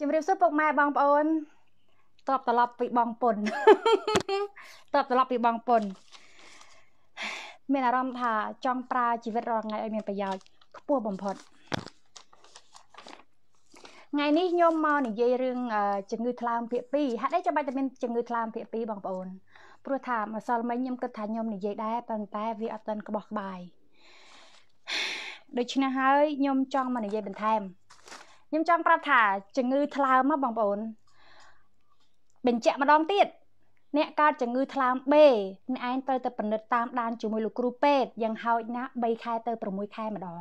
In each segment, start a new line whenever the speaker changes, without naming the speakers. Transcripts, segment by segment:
ជំរាបសួរពុកម៉ែបងប្អូនតបត្រឡប់ពីបងពុនតបត្រឡប់ពីបងពុន មានអារម្មណ៍ថាចង់ប្រើជីវិតរាល់ថ្ងៃឲ្យមានប្រយោជន៍ខ្ពស់បំផុតថ្ងៃនេះខ្ញុំមកនិយាយរឿងជំងឺថ្លើមភាគ2ហាក់ដូចចាំបាច់តែមានជំងឺថ្លើមភាគ2បងប្អូនព្រោះថាម្សិលមិញខ្ញុំគិតថាខ្ញុំនិយាយដែរប៉ុន្តែវាអត់ទាន់ក្បោះក្បាយដូច្នេះហើយខ្ញុំចង់មកនិយាយបន្ថែមខ្ញុំចង់ប្រាប់ថាជំងឺថ្លើមហ៎បងប្អូនបញ្ជាក់ម្ដងទៀតអ្នកកើតជំងឺថ្លើម B អ្នកឯងត្រូវទៅពិនិត្យតាមដានជាមួយលោកគ្រូពេទ្យយ៉ាងហោចណាស់3ខែទៅ6ខែម្ដង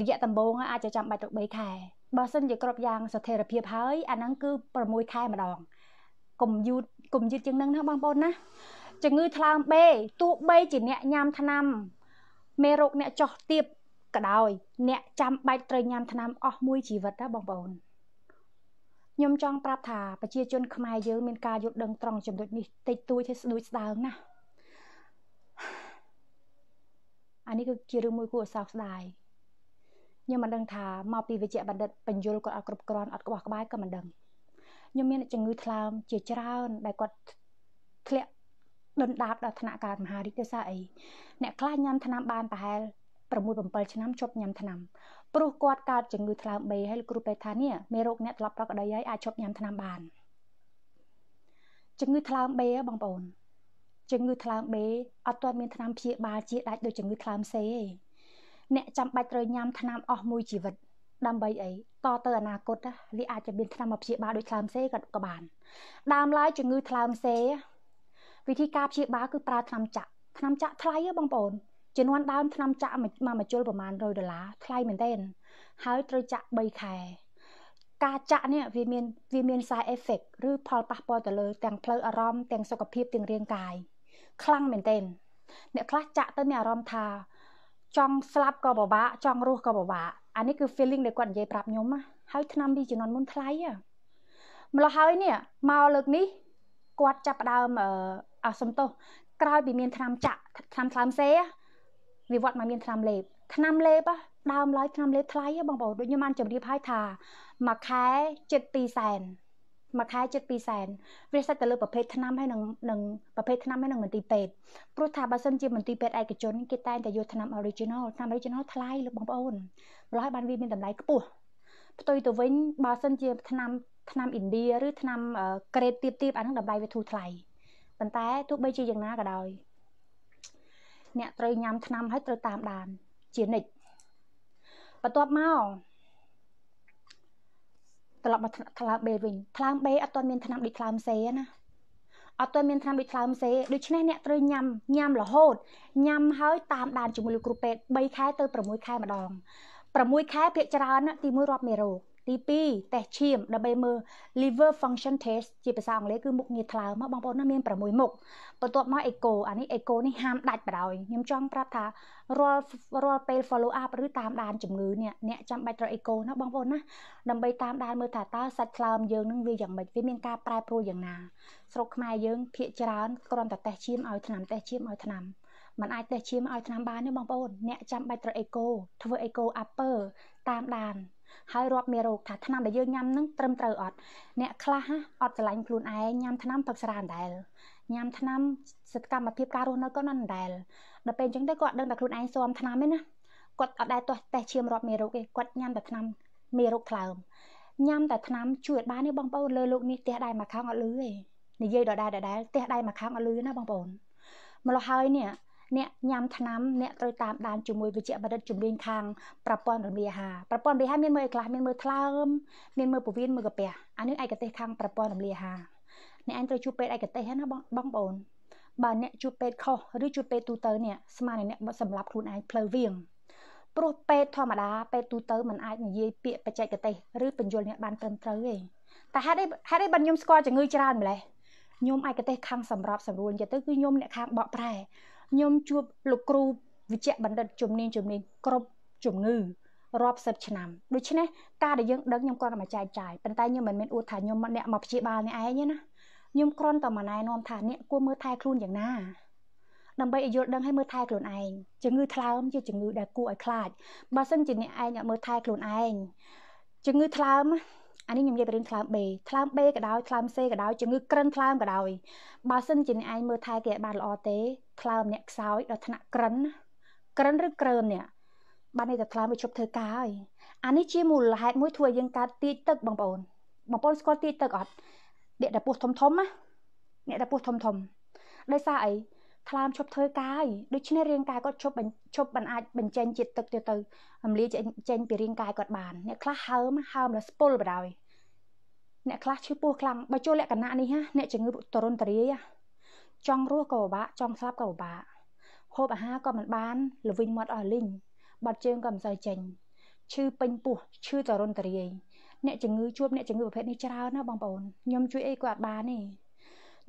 រយៈដំបូងអាចចាំបាច់ទៅ3ខែបើសិនជាគ្រប់យ៉ាងស្ថិរភាពហើយ អាហ្នឹងគឺ6ខែម្ដងកុំយឺតកុំយឺតជាងហ្នឹងណាបងប្អូនណាជំងឺថ្លើម B ទោះបីជាអ្នកញ៉ាំថ្នាំ មេរោគអ្នកចោះទៀបក៏ដោយអ្នកចាំបាច់ត្រូវញ៉ាំថ្នាំ អស់មួយជីវិតណាបងប្អូនខ្ញុំចង់ប្រាប់ថាប្រជាជនខ្មែរយើងមានការយល់ដឹងត្រង់ចំណុចនេះតិចតួចហើយស្ដួយស្ដើងណាស់អានេះគឺជារឿងមួយគួរឲ្យសោកស្ដាយខ្ញុំមិនដឹងថាមកពីវិជ្ជបណ្ឌិតបញ្យលគាត់អត់គ្រប់គ្រាន់អត់ក្បោះក្បាយក៏មិនដឹងខ្ញុំមានជំងឺថ្លើម ជាច្រើនដែលគាត់ធ្លាក់ដុនដាបដល់ថ្នាក់ការមហារាជដោយសារអីអ្នកខ្លះញ៉ាំថ្នាំបានប្រហែល6-7ឆ្នាំជប់ញ៉ាំថ្នាំព្រោះគាត់កើតជំងឺថ្លើមបេហើយលោកគ្រូពេទ្យថានេះមេរោគអ្នកត្រឡប់ប្រកដីហើយអាចជប់ញ៉ាំថ្នាំបានជំងឺថ្លើមបេបងប្អូនជំងឺថ្លើមបេអត់ទាន់មានថ្នាំព្យាបាលជាដាច់ដូចជំងឺថ្លើមសេទេអ្នកចាំបាច់ត្រូវញ៉ាំថ្នាំអស់មួយជីវិតដើម្បីអីតទៅអនាគតវាអាចจะមានថ្នាំមកព្យាបាលដូចថ្លើមសេក៏បានដើមឡើយជំងឺថ្លើមសេវិធីការព្យាបាលគឺប្រើថ្នាំចាក់ថ្នាំចាក់ថ្លៃហ៎បងប្អូនជំនាន់ដើមឆ្នាំចាក់មួយមជុលប្រមាណ100ដុល្លារថ្លៃមែនទែនហើយត្រូវចាក់3ខែការចាក់នេះវាមានវាមាន side effect ឬផលប៉ះពាល់ទៅលើ ទាំងផ្លូវអារម្មណ៍ទាំងសុខភាពទាំងរាងកាយខ្លាំងមែនទែនអ្នកខ្លះចាក់ទៅមានអារម្មណ៍ថា ចង់ស្លាប់ក៏ពិបាកចង់រស់ក៏ពិបាកអានេះគឺ feeling ដែលគាត់និយាយប្រាប់ខ្ញុំណាហើយឆ្នាំពីជំនាន់មុនថ្លៃម្ល៉េះហើយនេះមកលើកនេះគាត់ចាប់ដើមអឺសំទោសក្រោយពីមានឆ្នាំចាក់ឆ្នាំថ្លើមសេវិវត្តមកមានថ្នាំលេបថ្នាំលេបដើមឡើយថ្នាំលេបថ្លៃបងប្អូនដូចខ្ញុំបានជម្រាបហើយថាមួយខែ7.2សែនមួយខែ7.2សែនវាសិតទៅលើប្រភេទថ្នាំហើយនឹងនឹងប្រភេទថ្នាំហើយនឹងមន្ទីរពេទ្យព្រោះថាបើសិនជាមន្ទីរពេទ្យឯកជនគេតែងតែយកថ្នាំ original ថ្នាំ original ថ្លៃលោកបងប្អូនម្ល៉េះបានវាមានតម្លៃខ្ពស់ផ្ទុយទៅវិញបើសិនជាថ្នាំថ្នាំឥណ្ឌាឬថ្នាំ grade ទាបៗអានឹងតម្លៃវាធូរថ្លៃប៉ុន្តែទោះបីជាយ៉ាងណាក៏ដោយអ្នកត្រូវញ៉ាំថ្នាំហើយត្រូវតាមដានជានិច្ចបន្ទាប់មកត្រឡប់មកថ្លើមបេវិញថ្លើមបេអត់ទាន់មានថ្នាំដូចថ្លើមសេណាអត់ទាន់មានថ្នាំដូចថ្លើមសេដូច្នេះអ្នកត្រូវញ៉ាំញ៉ាំរហូតញ៉ាំហើយតាមដានជាមួយលោកគ្រូពេទ្យ3ខែ ទៅ6ខែម្ដង6ខែភាគច្រើនទី1រាប់មេរោគទី2តេស្តឈាមដើម្បីមើល liver function test ជាភាសាអង់គ្លេសគឺមុខងារថ្លើមមកបងប្អូនណាមាន6មុខបន្ទាប់មក echo អានេះ echo នេះហាមដាច់បដ ாய் ខ្ញុំចង់ប្រាប់ថារាល់រាល់ពេល follow up ឬតាមដានជំងឺនេះអ្នកចាំបាច់ត្រូវ echo ណាបងប្អូនណាដើម្បីតាមដានមើលថាតើសាច់ថ្លើមយើងនឹងវាយ៉ាងម៉េចវាមានការប្រែប្រួលយ៉ាងណា ស្រុកខ្មែរយើង ភាគច្រើនគ្រាន់តែតេស្តឈាមឲ្យថ្នាំតេស្តឈាមឲ្យថ្នាំมันអាចតេស្តឈាមឲ្យថ្នាំបានទេបងប្អូនអ្នកចាំបាច់ត្រូវ echo ធ្វើ echo upper តាមដានហើយរាប់មេរោគថាថ្នាំដែលយើងញ៉ាំនឹងត្រឹមត្រូវអត់អ្នកខ្លះអត់ស្រឡាញ់ខ្លួនឯងញ៉ាំថ្នាំផឹកស្រាអណ្ដែលញ៉ាំថ្នាំសកម្មភាពការរស់នៅក៏មិនអណ្ដែលដល់ពេលអញ្ចឹងទៅគាត់ដឹងតែខ្លួនឯងស៊ាំថ្នាំទេណាគាត់អត់ដែលទាស់តេស្តឈាមរាប់មេរោគទេគាត់ញ៉ាំ តែថ្នាំមេរោគថ្លើមញ៉ាំតែថ្នាំជួយបានទេបងប្អូនលើលោកនេះផ្ទះដៃមួយខាងអត់លឺទេនិយាយដដែលដដែលផ្ទះដៃមួយខាងអត់លឺណាបងប្អូនម្ល៉េះហើយនេះអ្នកញ៉ាំថ្នាំអ្នកត្រូវតាមដានជាមួយវិជ្ជបណ្ឌិតជំនាញខាងប្រព័ន្ធរំលាយអាហារប្រព័ន្ធរំលាយអាហារមានមើលអីខ្លះមានមើលថ្លើមមានមើលពោះវៀនមើលកាពះអានេះឯកទេសខាងប្រព័ន្ធរំលាយអាហារអ្នកឯងត្រូវជួបពេទ្យឯកទេសណាបងប្អូនបើអ្នកជួបពេទ្យខុសឬជួបពេទ្យទូទៅនេះស្មើនឹងអ្នកសម្រាប់ខ្លួនឯងផ្លូវវៀងព្រោះពេទ្យធម្មតាពេទ្យទូទៅមិនអាចនិយាយពាក្យបច្ចេកទេសឬបញ្យល់អ្នកបានត្រឹមត្រូវទេតែហេតុអីហេតុអីបានខ្ញុំស្គាល់ជំងឺច្រើនម្លេះខ្ញុំឯកទេសខាងសម្របសម្រួលទៀតទៅគឺខ្ញុំអ្នកខាងបកប្រែខ្ញុំជួបលោកគ្រូវិជ្ជបណ្ឌិតជំនាញជំនាញគ្រប់ជំងឺរាប់សិបឆ្នាំដូច្នេះការដែលយើងដឹងខ្ញុំគ្រាន់តែមកចែកចាយប៉ុន្តែខ្ញុំមិនមែនអួតថាខ្ញុំអ្នកមកព្យាបាលអ្នកឯងទេណាខ្ញុំគ្រាន់តែមកណែនាំថាអ្នកគួរមើលថែខ្លួនយ៉ាងណាដើម្បីឲ្យយល់ដឹងឲ្យមើលថែខ្លួនឯងជំងឺថ្លើមជាជំងឺដែលគួរឲ្យខ្លាចបើសិនជាអ្នកឯងអត់មើលថែខ្លួនឯងជំងឺថ្លើមអានេះខ្ញុំនិយាយពីរឿងថ្លើម B ថ្លើម B ក៏ដោយថ្លើម C ក៏ដោយជំងឺក្រិនថ្លើមក៏ដោយបើសិនជាអ្នកឯងមើលថែគេឲ្យបានល្អទេថ្លើមអ្នកខ្សោយដល់ថ្នាក់ក្រិនក្រិនឬក្រើមនេះបាននេះតែថ្លើមវាជប់ធ្វើការហើយអានេះជាមូលហេតុមួយធ្វើឲ្យយើងកើតទាចទឹកបងប្អូនបងប្អូនស្គាល់ទាចទឹកអត់អ្នកដែលពោះធំធំណាអ្នកដែលពោះធំធំដោយសារអីថ្លើមឈប់ធ្វើការហើយដូច្នេះរាងកាយគាត់ឈប់ឈប់មិនអាចបញ្ចេញជាតិទឹកទៀតទៅរំលាយចេញពីរាងកាយគាត់បានអ្នកខ្លះហើមហើមរស្ពុលបណ្ដោយអ្នកខ្លះឈឺពោះខ្លាំងបើចូលលក្ខណៈនេះណាអ្នកជំងឺតរុនតរាយចង់រស់ក៏ពិបាកចង់ស្លាប់ក៏ពិបាកហូបអាហារក៏មិនបានល្វីងមាត់អស់លីងបាត់ជើងក៏មិនសូវចេញឈឺពេញពោះឈឺតរុនតរាយអ្នកជំងឺជួបអ្នកជំងឺប្រភេទនេះច្រើនណាបងប្អូនខ្ញុំជួយអីក៏អត់បានទេ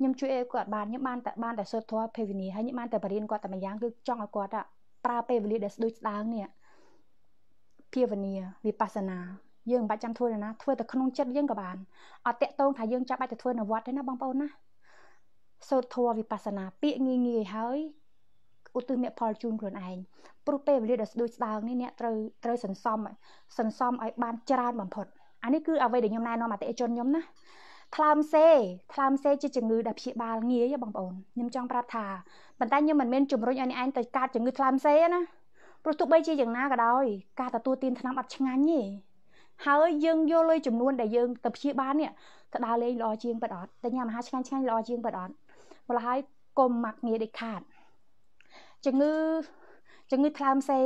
ខ្ញុំជួយឲ្យគាត់បានខ្ញុំបានតែបានតែសូត្រធម៌ភេវនីហើយខ្ញុំបានតែបរៀនគាត់តែម្យ៉ាងគឺចង់ឲ្យគាត់ប្រើពេលវេលាដែលស្ដួយស្ដាងនេះភេវនីវិបស្សនាយើងមិនបាច់ចាំធ្វើណាធ្វើតែក្នុងចិត្តយើងក៏បានអត់តាក់ទងថាយើងចាំបាច់ទៅធ្វើនៅវត្តទេណាបងប្អូនណាសូត្រធម៌វិបស្សនាពាក្យងាយងាយហើយឧទ្ទិសមេផលជូនខ្លួនឯងព្រោះពេលវេលាដែលស្ដួយស្ដាងនេះអ្នកត្រូវត្រូវសន្សំសន្សំឲ្យបានច្រើនបំផុតអានេះគឺអ្វីដែលខ្ញុំណែនាំអតិថិជនខ្ញុំណាថ្លើមសេថ្លើមសេជាជំងឺដែលព្យាបាលងាយបងប្អូនខ្ញុំចង់ប្រាប់ថាប៉ុន្តែខ្ញុំមិនមែនជំរុញឲ្យអ្នកឯងទៅកាត់ជំងឺថ្លើមសេណាព្រោះទោះបីជាយ៉ាងណាក៏ដោយការទទួលទានថ្នាំអត់ឆ្ងាញ់ទេហើយយើងយកលុយចំនួនដែលយើងទៅព្យាបាលនេះទៅដើរលេងល្អជាងប៉ិតអត់ទៅញ៉ាំអាហារឆ្ងាញ់ឆ្ងាញ់ល្អជាងប៉ិតអត់ម្ល៉េះហើយកុំម៉ាក់ងារដេចខាតជំងឺជំងឺថ្លើមសេ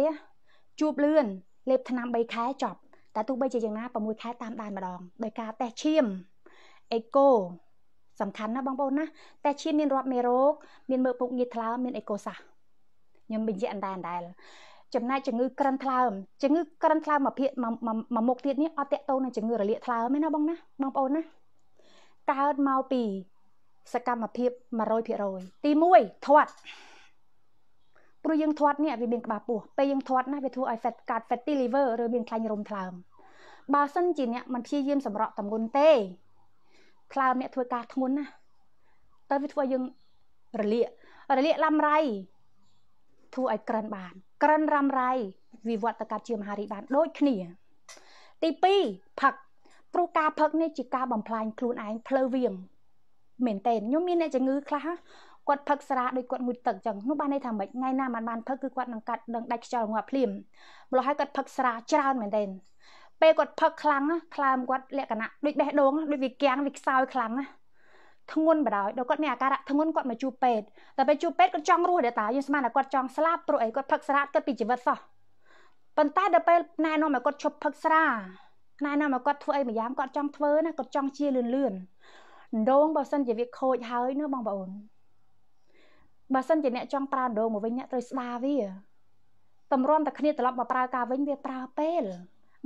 ជួបលឿនលេបថ្នាំ3ខែចប់តែទោះបីជាយ៉ាងណា6ខែតាមដានម្ដងដោយការតេស្តឈាមអេកូសំខាន់ណាបងប្អូនណាតែឈាមមានរាប់មេរោគមានមើលពុកងារថ្លើមមានអេកូសាសខ្ញុំបញ្ជាក់អណ្ដែអណ្ដែលចំណែកជំងឺក្រិនថ្លើមជំងឺក្រិនថ្លើមមួយភាគមួយមុខទៀតនេះអត់តាក់ទងនឹងជំងឺរលាកថ្លើមទេណាបងណាបងប្អូនណាកើតមកពី សកម្មភាព100%ទី1ធាត់ព្រោះយើងធាត់នេះវាមានក្បាលពោះពេលយើងធាត់ណាវាធ្វើឲ្យ fat កាត់ fatty liver ឬមានខ្លាញ់រោមថ្លើម បើសិនជាអ្នកមិនព្យាយាមសម្រក់តម្ងន់ទេផ្លើមអ្នកធ្វើការធ្ងន់ណាទៅវាធ្វើយើងរលាករលាកឡំរៃធ្វើឲ្យក្រិនបាន ក្រិនរំរៃវិវត្តទៅកើតជាមហារីបានដូចគ្នាទី2ផឹកព្រោះការផឹកនេះជាការបំផ្លាញខ្លួនឯងផ្លូវវៀងមែនតើខ្ញុំមានអ្នកជំងឺខ្លះគាត់ផឹកស្រាដោយគាត់ងូតទឹកចឹងនោះបានន័យថាម៉េចថ្ងៃណាមិនបានផឹកគឺគាត់នឹងកាត់ដឹងដាច់ខ្យល់ងាប់ភ្លាមម្ល៉េះហើយគាត់ផឹកស្រាច្រើនមែនតើពេលគាត់ផឹកខ្លាំងខ្លើមគាត់លក្ខណៈដូចបេះដូងដូចវាគាំងវាខ្សោយខ្លាំងធ្ងន់បដ ாய் ដល់គាត់មានអាការៈធ្ងន់គាត់មកជួបពេទ្យតែពេលជួបពេទ្យគាត់ចង់រស់ដែរតាយើងស្មានថាគាត់ចង់ស្លាប់ព្រោះអីគាត់ផឹកស្រាគិតពីជីវិតសោះប៉ុន្តែដល់ពេលណែនាំឲ្យគាត់ឈប់ផឹកស្រាណែនាំឲ្យគាត់ធ្វើអីម្យ៉ាងគាត់ចង់ធ្វើណាគាត់ចង់ជាលឿនលឿនដងបើសិនជាវាខូចហើយណាបងប្អូនបើសិនជាអ្នកចង់ប្រើដងមកវិញអ្នកត្រូវស្ដារវាតម្រាំតែគ្នាត្រឡប់មកប្រើការវិញវាប្រើពេល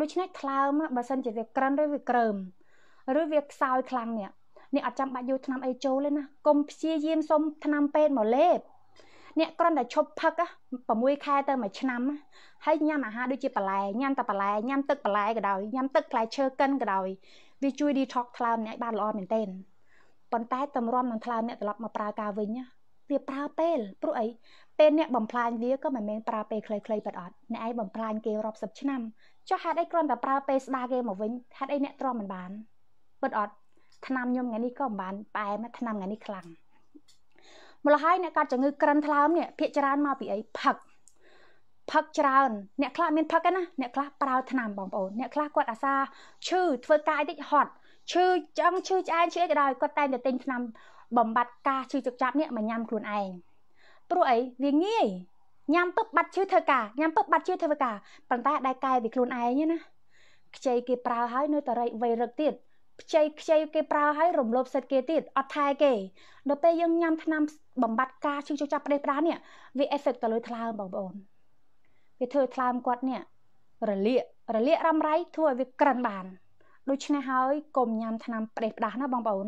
ដូច្នេះថ្លើមបើសិនជាវាក្រិនឬវាក្រើមឬវាខ្សោយខ្លាំងនេះអ្នកអត់ចាំបាច់យកថ្នាំអីចូលទេណាកុំព្យាយាមសុំថ្នាំពេទ្យមកលេបអ្នកគ្រាន់តែឈប់ផឹក6ខែទៅ1ឆ្នាំហើយញ៉ាំអាហារដូចជាបន្លែញ៉ាំតែបន្លែញ៉ាំទឹកបន្លែក៏ដោយញ៉ាំទឹកផ្លែឈើកិនក៏ដោយវាជួយ detox ថ្លើមអ្នកបានល្អមែនទែនប៉ុន្តែតម្រាំនឹងថ្លើមអ្នកត្រឡប់មកប្រើការវិញណាវាប្រើពេលព្រោះអីពេលអ្នកបំផ្លាញវាក៏មិនមែនប្រើពេលខ្លីៗប៉ុតអត់ អ្នកឯងបំផ្លាញគេរាប់សិបឆ្នាំចុះហេតុអីគ្រាន់តែប្រើពេលស្ដារគេមកវិញហេតុអីអ្នកទ្រាំមិនបានពិតអត់ឆ្នាំខ្ញុំថ្ងៃនេះក៏មិនបានប៉ែមកឆ្នាំថ្ងៃនេះខ្លាំងម្ល៉េះហើយអ្នកកាត់ជំងឺក្រិនថ្លើមនេះភាកច្រើនមកពីអីផឹកផឹកច្រើនអ្នកខ្លះមានផឹកណាអ្នកខ្លះប្រើ ថ្នាំបងប្អូនអ្នកខ្លះគាត់អាសាឈឺធ្វើការអីតិចហត់ឈឺចង់ឈឺឆ្អែនឈឺអីក៏ដោយគាត់តែងតែទិញថ្នាំបំបត្តិការឈឺចុកចាប់នេះមកញ៉ាំខ្លួនឯងព្រោះអីវាងាយញ៉ាំពឹបបាត់ឈឺធ្វើការញ៉ាំពឹបបាត់ឈឺធ្វើការប៉ុន្តែដែលកែពីខ្លួនឯងណាខ្ចីគេប្រើហើយនៅតរៃវៃរឹកទៀតខ្ចីខ្ចីគេប្រើហើយរំលោភសិទ្ធិគេទៀតអត់ថែគេដល់ពេលយើងញ៉ាំថ្នាំបំបត្តិការឈឺចុកចាប់ផ្ដេសផ្ដាសនេះវា effect ទៅលើថ្លើមបងប្អូនវាធ្វើថ្លើមគាត់នេះរលាករលាករំរាយធ្វើឲ្យវាក្រិនបានដូច្នេះហើយកុំញ៉ាំថ្នាំផ្ដេសផ្ដាសណាបងប្អូន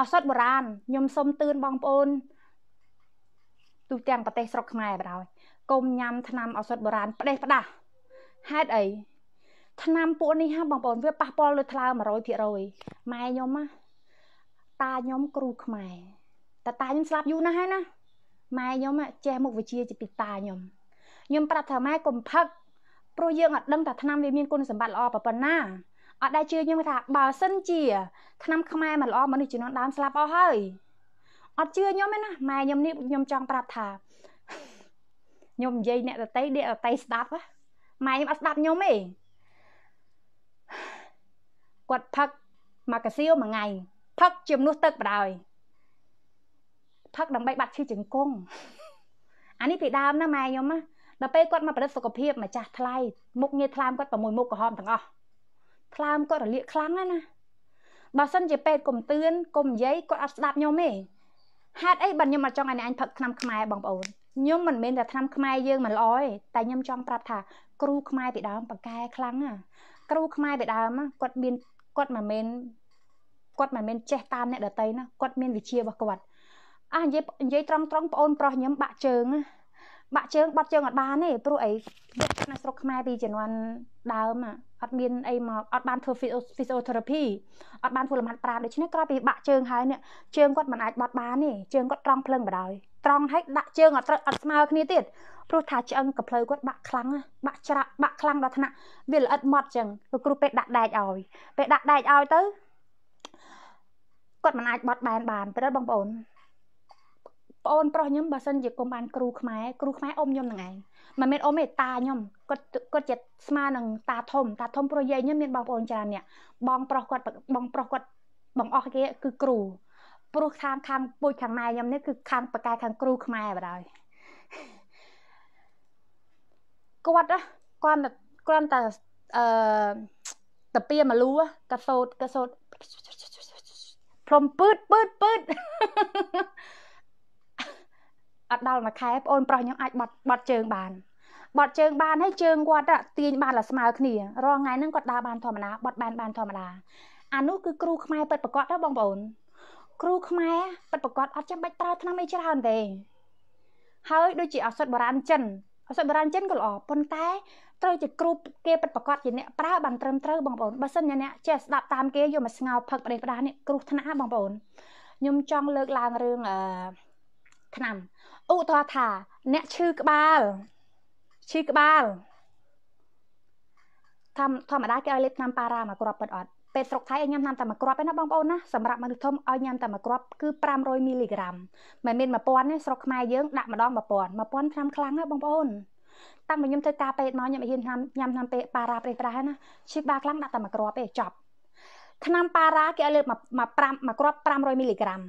ឱសថបុរាណខ្ញុំសូមទឿនបងប្អូនទូទាំងប្រទេសស្រុកខ្មែរបណ្ដោយកុំញ៉ាំថ្នាំឱសថបុរាណផ្ដេសផ្ដាស់ហេតុអីថ្នាំពួកនេះហ่าបងប្អូនវាប៉ះពាល់លើថ្លើ100%ម៉ែខ្ញុំណាតាខ្ញុំគ្រូខ្មែរតែតាខ្ញុំស្លាប់យូរណាស់ហើយណាម៉ែខ្ញុំចេះមុខវិជ្ជាជាពីតាខ្ញុំខ្ញុំប្រាប់ថាម៉ែកុំផឹកព្រោះយើងអត់ដឹងថាថ្នាំវាមានគុណសម្បត្តិល្អប៉ុណ្ណាអត់ដែលជឿខ្ញុំថាបើសិនជាថ្នាំខ្មែរមិនល្អមនុស្សជំនាន់ដើមស្លាប់អស់ហើយអត់ជឿខ្ញុំទេណាម៉ែខ្ញុំនេះខ្ញុំចង់ប្រាប់ថាខ្ញុំនិយាយអ្នកតន្ត្រីអ្នកតន្ត្រីស្ដាប់ម៉ែខ្ញុំអត់ស្ដាប់ខ្ញុំទេគាត់ផឹកមកកាសៀវមួយថ្ងៃផឹកជាមនុស្សទឹកបដ ாய் ផឹកដើម្បីបាត់ឈឺជង្គង់អានេះពីដើមណាម៉ែខ្ញុំណាដល់ពេលគាត់មកប្រឌិតសុខភាពមកចាស់ថ្លៃមុខងារថ្លើមគាត់6មុខក្រហមទាំងអស់ថ្លើមគាត់រលាកខ្លាំងណាបើសិនជាពេទ្យកុំតឿនកុំនិយាយគាត់អត់ស្ដាប់ខ្ញុំទេហេតុអីបើខ្ញុំមកចង់ឲ្យអ្នកអញផឹកថ្នាំខ្មែរបងប្អូនខ្ញុំមិនមែនតែថ្នាំខ្មែរយើងមិនល្អទេតែខ្ញុំចង់ប្រាប់ថា គ្រូខ្មែរពីដើមបកែខ្លាំងណាគ្រូខ្មែរពីដើមគាត់មានគាត់មិនមែនគាត់មិនមែនចេះតាមអ្នកដតីណាគាត់មានវិជារបស់គាត់អះនិយាយនិយាយត្រង់ត្រង់ប្អូនប្រុសខ្ញុំបាក់ជើងបាក់ជើងបាត់ជើងអត់បានទេព្រោះអីវាក្នុងស្រុកខ្មែរពីជំនាន់ដើមអត់មានអីមកអត់បានធ្វើ physiotherapy អត់បានធ្វើលំហាត់ប្រាណដូច្នេះក្រោយពីបាក់ជើងហើយនេះជើងគាត់មិនអាចបត់បានទេជើងគាត់ត្រង់ភ្លឹងបណ្ដោយត្រង់ហើយដាក់ជើងអត់ត្រូវអត់ស្មើគ្នាទៀតព្រោះថាឆ្អឹងកំភ្លើគាត់បាក់ខ្លាំងបាក់ច្រាក់បាក់ខ្លាំងដល់ថ្នាក់វាល្អិតម៉ត់ចឹងលោកគ្រូពេទ្យដាក់ដែកឲ្យពេលដាក់ដែកឲ្យទៅគាត់មិនអាចបត់បែនបានព្រឹកបងប្អូនប្អូនប្រុសខ្ញុំបើសិនជាគុំបានគ្រូខ្មែរគ្រូខ្មែរអ៊ំខ្ញុំហ្នឹងឯងមិនមែនអ៊ំទេតាខ្ញុំគាត់គាត់ជាស្មើនឹងតាធំតាធំព្រោះយាយខ្ញុំមានបងប្អូនច្រើនអ្នកបងប្រុសគាត់បងប្រុសគាត់បងអស់គេគឺគ្រូព្រោះខាងខាងពូជខាងម៉ែខ្ញុំនេះគឺខាងប៉ាកែខាងគ្រូខ្មែរបណ្ដោយគាត់គាត់គាត់តែអឺតាពីមកលូកសោតកសោតព្រមពឺតពឺតពឺតអត់ដល់មួយខែប្អូនប្រុសខ្ញុំអាចបត់បត់ជើងបានបត់ជើងបានហើយជើងគាត់ទាញបានតែស្មើគ្នារាល់ថ្ងៃហ្នឹងគាត់ដើរបានធម្មតាបត់បានបានធម្មតាអានោះគឺគ្រូខ្មែរពិតប្រកបណាបងប្អូនគ្រូខ្មែរពិតប្រកបអត់ចាំបាច់ប្រើថ្នាំអីច្រើនទេហើយដូចជាឱសថបុរាណចិនឱសថបុរាណចិនក៏ល្អប៉ុន្តែត្រូវជាគ្រូគេពិតប្រកបជាអ្នកប្រើបានត្រឹមត្រូវបងប្អូនបើសិនជាអ្នកចេះស្ដាប់តាមគេយកមកស្ងោផឹកប្រេះផ្ដាសនេះគ្រោះថ្នាក់បងប្អូនខ្ញុំចង់លើកឡើងរឿងអឺថ្នាំឧទាហរណ៍ថាអ្នកឈឺក្បាលឈឺក្បាលធម្មតាគេឲ្យលេបថ្នាំប៉ារ៉ាមួយគ្រាប់ប៉ុតអត់ពេទ្យស្រុកថៃឲ្យញ៉ាំថ្នាំតែមួយគ្រាប់ឯណាបងប្អូនណាសម្រាប់មនុស្សធំឲ្យញ៉ាំតែមួយគ្រាប់គឺ500មីលីក្រាមមិនមាន1000ទេស្រុកខ្មែរយើង ដាក់ម្ដង1000 1000ឆ្នាំខ្លាំងណាបងប្អូនតាំងពីខ្ញុំទៅការពេទ្យមកខ្ញុំអត់ហ៊ានញ៉ាំញ៉ាំថ្នាំពេទ្យប៉ារ៉ាប្រេះប្រាស់ណាឈឺក្បាលខ្លាំងដាក់តែមួយគ្រាប់ទេចប់ថ្នាំប៉ារ៉ាគេឲ្យលើកមក5មួយគ្រាប់500មីលីក្រាម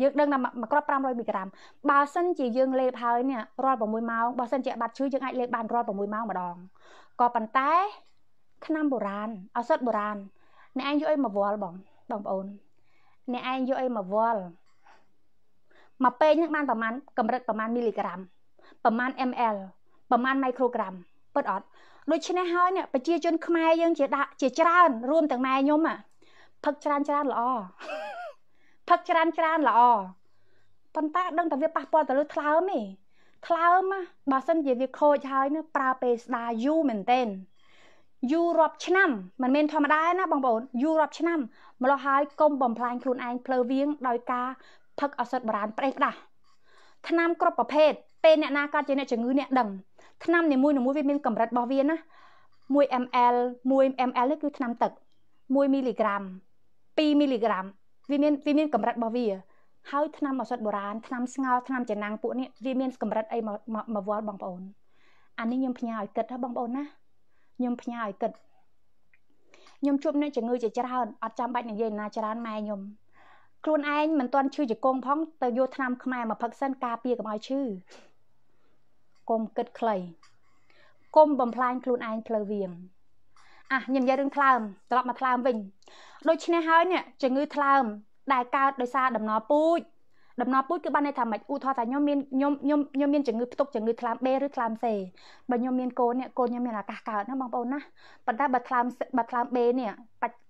យើងដឹងថាមួយគ្រាប់500មីក្រាមបើសិនជាយើងលេបហើយនេះរាល់6ម៉ោងបើសិនជាបាត់ឈឺយើងអាចលេបបានរាល់6ម៉ោងម្ដងក៏ប៉ុន្តែឆ្នាំបុរាណឱសថបុរាណអ្នកឯងយកអីមកវល់បងបងប្អូនអ្នកឯងយកអីមកវល់មកពេញនឹងបានប្រមាណកម្រិតប្រមាណមីលីក្រាមប្រមាណ ml ប្រមាណមៃក្រូក្រាមពិតអត់ដូច្នេះហើយអ្នកប្រជាជនខ្មែរយើងជាដាក់ជាច្រើនរួមទាំងម៉ែខ្ញុំផឹកច្រើនច្រើនល្អផឹកច្រើនច្រើនល្អប៉ុន្តែដឹងតែវាប៉ះពាល់ទៅលើថ្លើមទេថ្លើមបើសិនជាវាខូចហើយណាប្រើពេលស្ដារយូរមែនតេនយូររាប់ឆ្នាំមិនមែនធម្មតាណាបងប្អូនយូររាប់ឆ្នាំម្ល៉េះហើយកុំបំផ្លាញខ្លួនឯងផ្លើវៀងដោយការផឹកឱសថបុរាណប្រេះផ្ដាស់ថ្នាំគ្រប់ប្រភេទពេលអ្នកណាកើតជាអ្នកជំងឺអ្នកដឹងថ្នាំនីមួយៗវាមានកម្រិតរបស់វាណា1 ml 1 ml នេះគឺថ្នាំទឹក1មីលីក្រាម2មីលីក្រាមវាមានវាមានកម្រិតរបស់វាហើយថ្នាំឱសថបុរាណថ្នាំស្ងោថ្នាំចំណាំងពួកនេះវាមានកម្រិតអីមកមកវល់បងប្អូនអានេះខ្ញុំផ្ញើឲ្យគិតហ៎បងប្អូនណាខ្ញុំផ្ញើឲ្យគិតខ្ញុំជួបអ្នកជំងឺជាច្រើនអត់ចាំបាច់និយាយណាច្រើនម៉ែខ្ញុំខ្លួនឯងមិនទាន់ឈឺជង្គង់ផងទៅយកថ្នាំខ្មែរមកផឹកសិនការពារកុំឲ្យឈឺកុំគិតខ្លីកុំបំផ្លាញខ្លួនឯងផ្លូវវៀងអះខ្ញុំនិយាយរឿងថ្លើមត្រឡប់មកថ្លើមវិញដូច្នេះហើយនេះជំងឺថ្លើមដែលកើតដោយសារដំណរពូជដំណរពូជគឺបានន័យថាម៉េចឧទាហរណ៍ថាខ្ញុំមានខ្ញុំខ្ញុំខ្ញុំមានជំងឺផ្ទុកជំងឺថ្លើម B ឬថ្លើម C បើខ្ញុំមានកូននេះកូនខ្ញុំមានឱកាសកើតណាបងប្អូនណាប៉ុន្តែបើថ្លើមបើថ្លើម B នេះ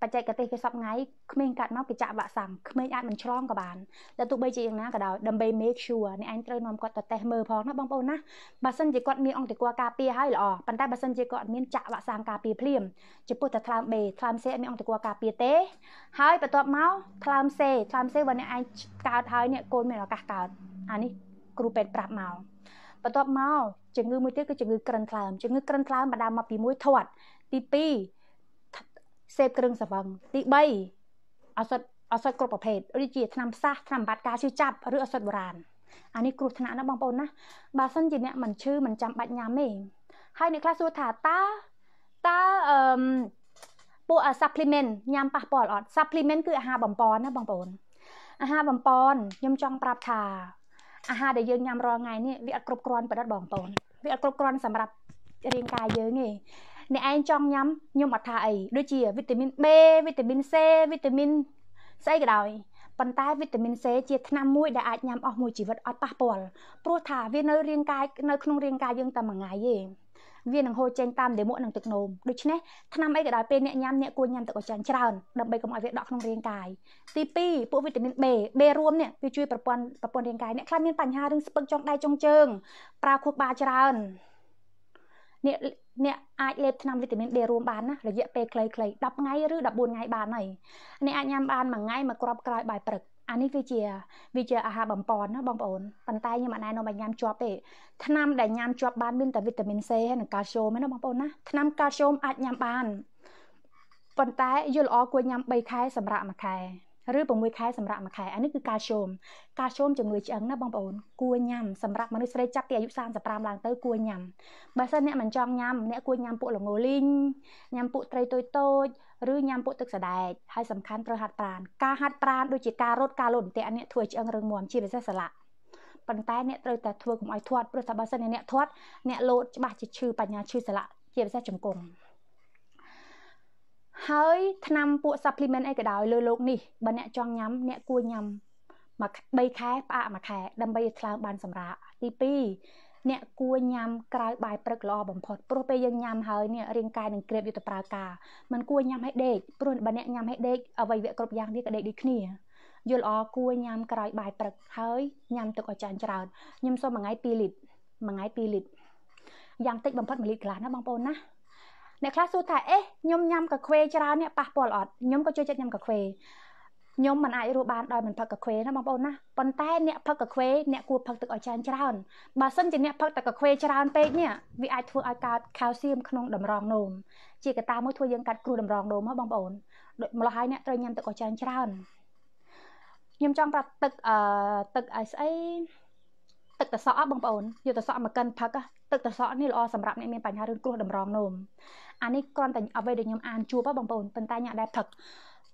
បច្ចេកទេសគេសពថ្ងៃក្មេងកាត់មកគេចាក់វ៉ាក់សាំងក្មេងអាចមិនឆ្លងក៏បានតែទោះបីជាយ៉ាងណាក៏ដោយដើម្បី make sure អ្នកឯងត្រូវនាំគាត់ទៅតេស្តមើលផងណាបងប្អូនណាបើសិនជាគាត់មានអង្គតិគរការពារហើយល្អប៉ុន្តែបើសិនជាគាត់មានចាក់វ៉ាក់សាំងការពារភ្លាមចំពោះតែថ្លើម B ថ្លើម C អត់មានអង្គតិគរការពារទេ ហើយបន្ទាប់មកថ្លើម C ថ្លើម C បើអ្នកឯងកើតហើយអ្នកកូនមានឱកាសកើតអានេះគ្រូពេទ្យប្រាប់មកបន្ទាប់មកជំងឺមួយទៀតគឺជំងឺក្រិនថ្លើមជំងឺក្រិនថ្លើមបណ្ដាលមកពីមួយធាត់ទី2សេពគ្រឿងសង្វឹងទី3ឱសថឱសថគ្រប់ប្រភេទដូចជាថ្នាំផ្សះថ្នាំបាត់ការឈឺចាប់ឬឱសថបុរាណអានេះគ្រោះថ្នាក់ណាបងប្អូនណាបើសិនជាអ្នកមិនឈឺមិនចាំបាច់ញ៉ាំទេហើយអ្នកខ្លះសួរថាតើតើអឺពួក supplement ញ៉ាំប៉ះពាល់អត់ supplement គឺអាហារបំប៉នណាបងប្អូនអាហារបំប៉នខ្ញុំចង់ប្រាប់ថាអាហារដែលយើងញ៉ាំរាល់ថ្ងៃនេះវាអត់គ្រប់គ្រាន់ប៉ិតបងប្អូនវាអត់គ្រប់គ្រាន់សម្រាប់រាងកាយយើងទេអ្នកឯងចង់ញ៉ាំខ្ញុំអត់ថាអីដូចជាវីតាមីន B វីតាមីន C វីតាមីនស្អីក៏ដោយប៉ុន្តែវីតាមីន C ជាថ្នាំមួយ ដែលអាចញ៉ាំអស់មួយជីវិតអត់ប៉ះពាល់ព្រោះថាវានៅរាងកាយនៅក្នុងរាងកាយយើងតែមួយថ្ងៃទេវានឹងហូរចេញតាមដែលមួកនឹងទឹកនោមដូច្នេះថ្នាំអីក៏ដោយពេលអ្នកញ៉ាំអ្នកគួរញ៉ាំទឹកឲ្យច្រើនដើម្បីកុំឲ្យវាដក់ក្នុងរាងកាយទី2ពួកវីតាមីន B B រួមនេះវាជួយប្រព័ន្ធប្រព័ន្ធរាងកាយអ្នកខ្លះមានបញ្ហារឿងស្ពឹកចុងដៃចុងជើងប្រើខួរក្បាលច្រើនអ្នកអ្នកអាចលេបថ្នាំវីតាមីន D រួមបានណារយៈពេលខ្លីៗ10ថ្ងៃឬ14ថ្ងៃបានហើយអ្នកអាចញ៉ាំបានមួយថ្ងៃមួយគ្រាប់ក្រោយបាយព្រឹកអានេះវាជាវាជាអាហារបំពន់ណាបងប្អូនប៉ុន្តែខ្ញុំអត់ណែនាំឲ្យញ៉ាំជាប់ទេថ្នាំដែលញ៉ាំជាប់បានមានតែវីតាមីន C ហើយនិងកាល់ស្យូមណាបងប្អូនណាថ្នាំកាល់ស្យូមអាចញ៉ាំបានប៉ុន្តែយល់ល្អគួរញ៉ាំ3ខែសម្រាប់1ខែឬ6ខែសម្រាប់មួយខែអានេះគឺកាល់ស្យូមកាល់ស្យូមជំងឺឆ្អឹងណាបងប្អូនគួរញ៉ាំសម្រាប់មនុស្សស្រីចាប់ពីអាយុ35ឡើងទៅគួរញ៉ាំបើសិនអ្នកមិនចង់ញ៉ាំអ្នកគួរញ៉ាំពួកល្ងលីងញ៉ាំពួកត្រីតូចតូចឬញ៉ាំពួកទឹកសដែកហើយសំខាន់ត្រូវហាត់ប្រាណការហាត់ប្រាណដូចជាការរត់ការលោតបន្ទាក់អ្នកធ្វើឆ្អឹងរឹងមាំជាពិសេសសាឡាក់ប៉ុន្តែអ្នកត្រូវតែធ្វើកុំឲ្យធាត់ព្រោះថាបើសិនអ្នកធាត់អ្នកលោតច្បាស់ជាឈឺបញ្ញាឈឺសាឡាក់ជាពិសេសជង្គង់ហើយថ្នាំពួក supplement អីក៏ដោយលើโลกនេះបើអ្នកចង់ញ៉ាំអ្នកគួរញ៉ាំមួយ3ខែផ្អាកមួយខែ ដើម្បីឲ្យឆ្លើមបានសម្រាកទី2អ្នកគួរញ៉ាំក្រោយបាយព្រឹកល្អបំផុត ព្រោះពេលយើងញ៉ាំហើយនេះរាងកាយនឹងក្រេបយកទៅប្រើការมันគួរញ៉ាំឲ្យដេកព្រោះបើអ្នកញ៉ាំឲ្យដេកអវយវៈគ្រប់យ៉ាងវាក៏ដេកដូចគ្នាយល់ល្អគួរញ៉ាំក្រោយបាយព្រឹកហើយញ៉ាំទឹកឲ្យច្រើនច្រើនខ្ញុំសូមមួយថ្ងៃ2លីត្រមួយថ្ងៃ2លីត្រយ៉ាងតិចបំផុត1លីត្រកន្លះណាបងប្អូនណាអ្នកខ្លះសួរថាអេខ្ញុំញ៉ាំកាខ្វេច្រើនអ្នកប៉ះពាល់អត់ខ្ញុំក៏ចូលចិត្តញ៉ាំកាខ្វេខ្ញុំមិនអាចរស់បានដោយមិនផឹកកាហ្វេណាបងប្អូនណាប៉ុន្តែអ្នកផឹកកាហ្វេអ្នកគួរផឹកទឹកឲ្យច្រើនច្រើនបើសិនជាអ្នកផឹកតែកាហ្វេច្រើនពេកនេះវាអាចធ្វើឲ្យកើតកាល់ស្យូមក្នុងតម្រងនោមជាកត្តាមួយធ្វើយើងកាត់គ្រូតម្រងនោមហ៎បងប្អូនដូចម្ល៉េះហើយអ្នកត្រូវញ៉ាំទឹកឲ្យច្រើនច្រើនខ្ញុំចង់ប្រាប់ទឹកអឺទឹកឲ្យស្អីទឹកតសក់បងប្អូនយកតសក់មកកិនផឹកទឹកតសក់នេះល្អសម្រាប់អ្នកមានបញ្ហារឿងគ្រោះតម្រងនោមអានេះគ្រាន់តែអ្វីដែលខ្ញុំអានជួបបងប្អូនប៉ុន្តែអ្នកដែលផឹក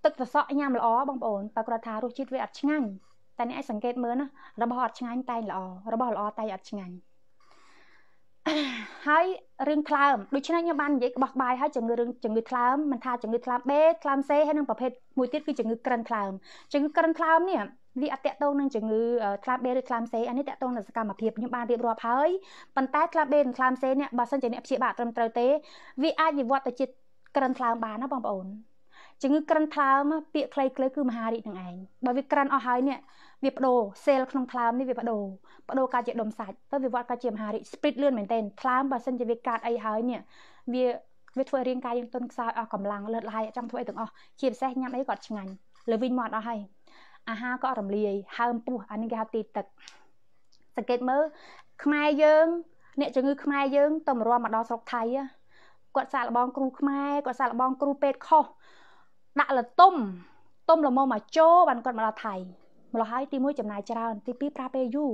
ទឹកសសក់ញ៉ាំល្អបងប្អូនតែគាត់ថារសជាតិវាអត់ឆ្ងាញ់តែអ្នកអាចសង្កេតមើលណារបស់អត់ឆ្ងាញ់តែល្អរបស់ល្អតែអត់ឆ្ងាញ់ហើយរឿងថ្លើមដូច្នេះខ្ញុំបាននិយាយក្បោះក្បាយហើយជំងឺរឿងជំងឺថ្លើមមិនថាជំងឺថ្លើម B ថ្លើម C ហើយនិងប្រភេទមួយទៀតគឺជំងឺក្រិនថ្លើមជំងឺក្រិនថ្លើមនេះវាអត់តកតងនឹងជំងឺខ្លាបេឬខ្លាមសេអានេះតកតងនឹងសកម្មភាពខ្ញុំបានរៀបរាប់ហើយប៉ុន្តែខ្លាបេនិងខ្លាមសេនេះបើសិនជាអ្នកព្យាបាលត្រឹមត្រូវទេវាអាចវិវត្តទៅជាក្រិនថ្លើមបានណាបងប្អូនជំងឺក្រិនថ្លើមពាក្យខ្លីៗគឺមហារីកនឹងឯងបើវាក្រិនអស់ហើយនេះវាបដូរសេលក្នុងថ្លើមនេះវាបដូរបដូរកើតជាដុំសាច់ទៅវាវត្តកើតជាមហារីក speed លឿនមែនទែនថ្លើមបើសិនជាវាកាត់អីហើយនេះវាវាធ្វើរាងកាយយើងទន់ខ្សោយអស់កម្លាំងលើតលាយអត់ចង់ធ្វើអីទាំងអស់ជាពិសេសញ៉ាំអីក៏អត់ឆ្ងាញ់លើវិញមាត់អស់ហើយអាហារក៏អត់រំលាយហើមពោះអានេះគេហៅទីទឹកសង្កេតមើលខ្មែរយើងអ្នកជំងឺខ្មែរយើងទៅមករំមកដល់ស្រុកថៃគាត់សាកល្បងគ្រូខ្មែរគាត់សាកល្បងគ្រូពេទ្យខុសដាក់លតុំតុំល្មមមកជោបានគាត់មកដល់ថៃម្ល៉េះហើយទី1ចំណាយច្រើន ទី2ប្រាពេលយូរ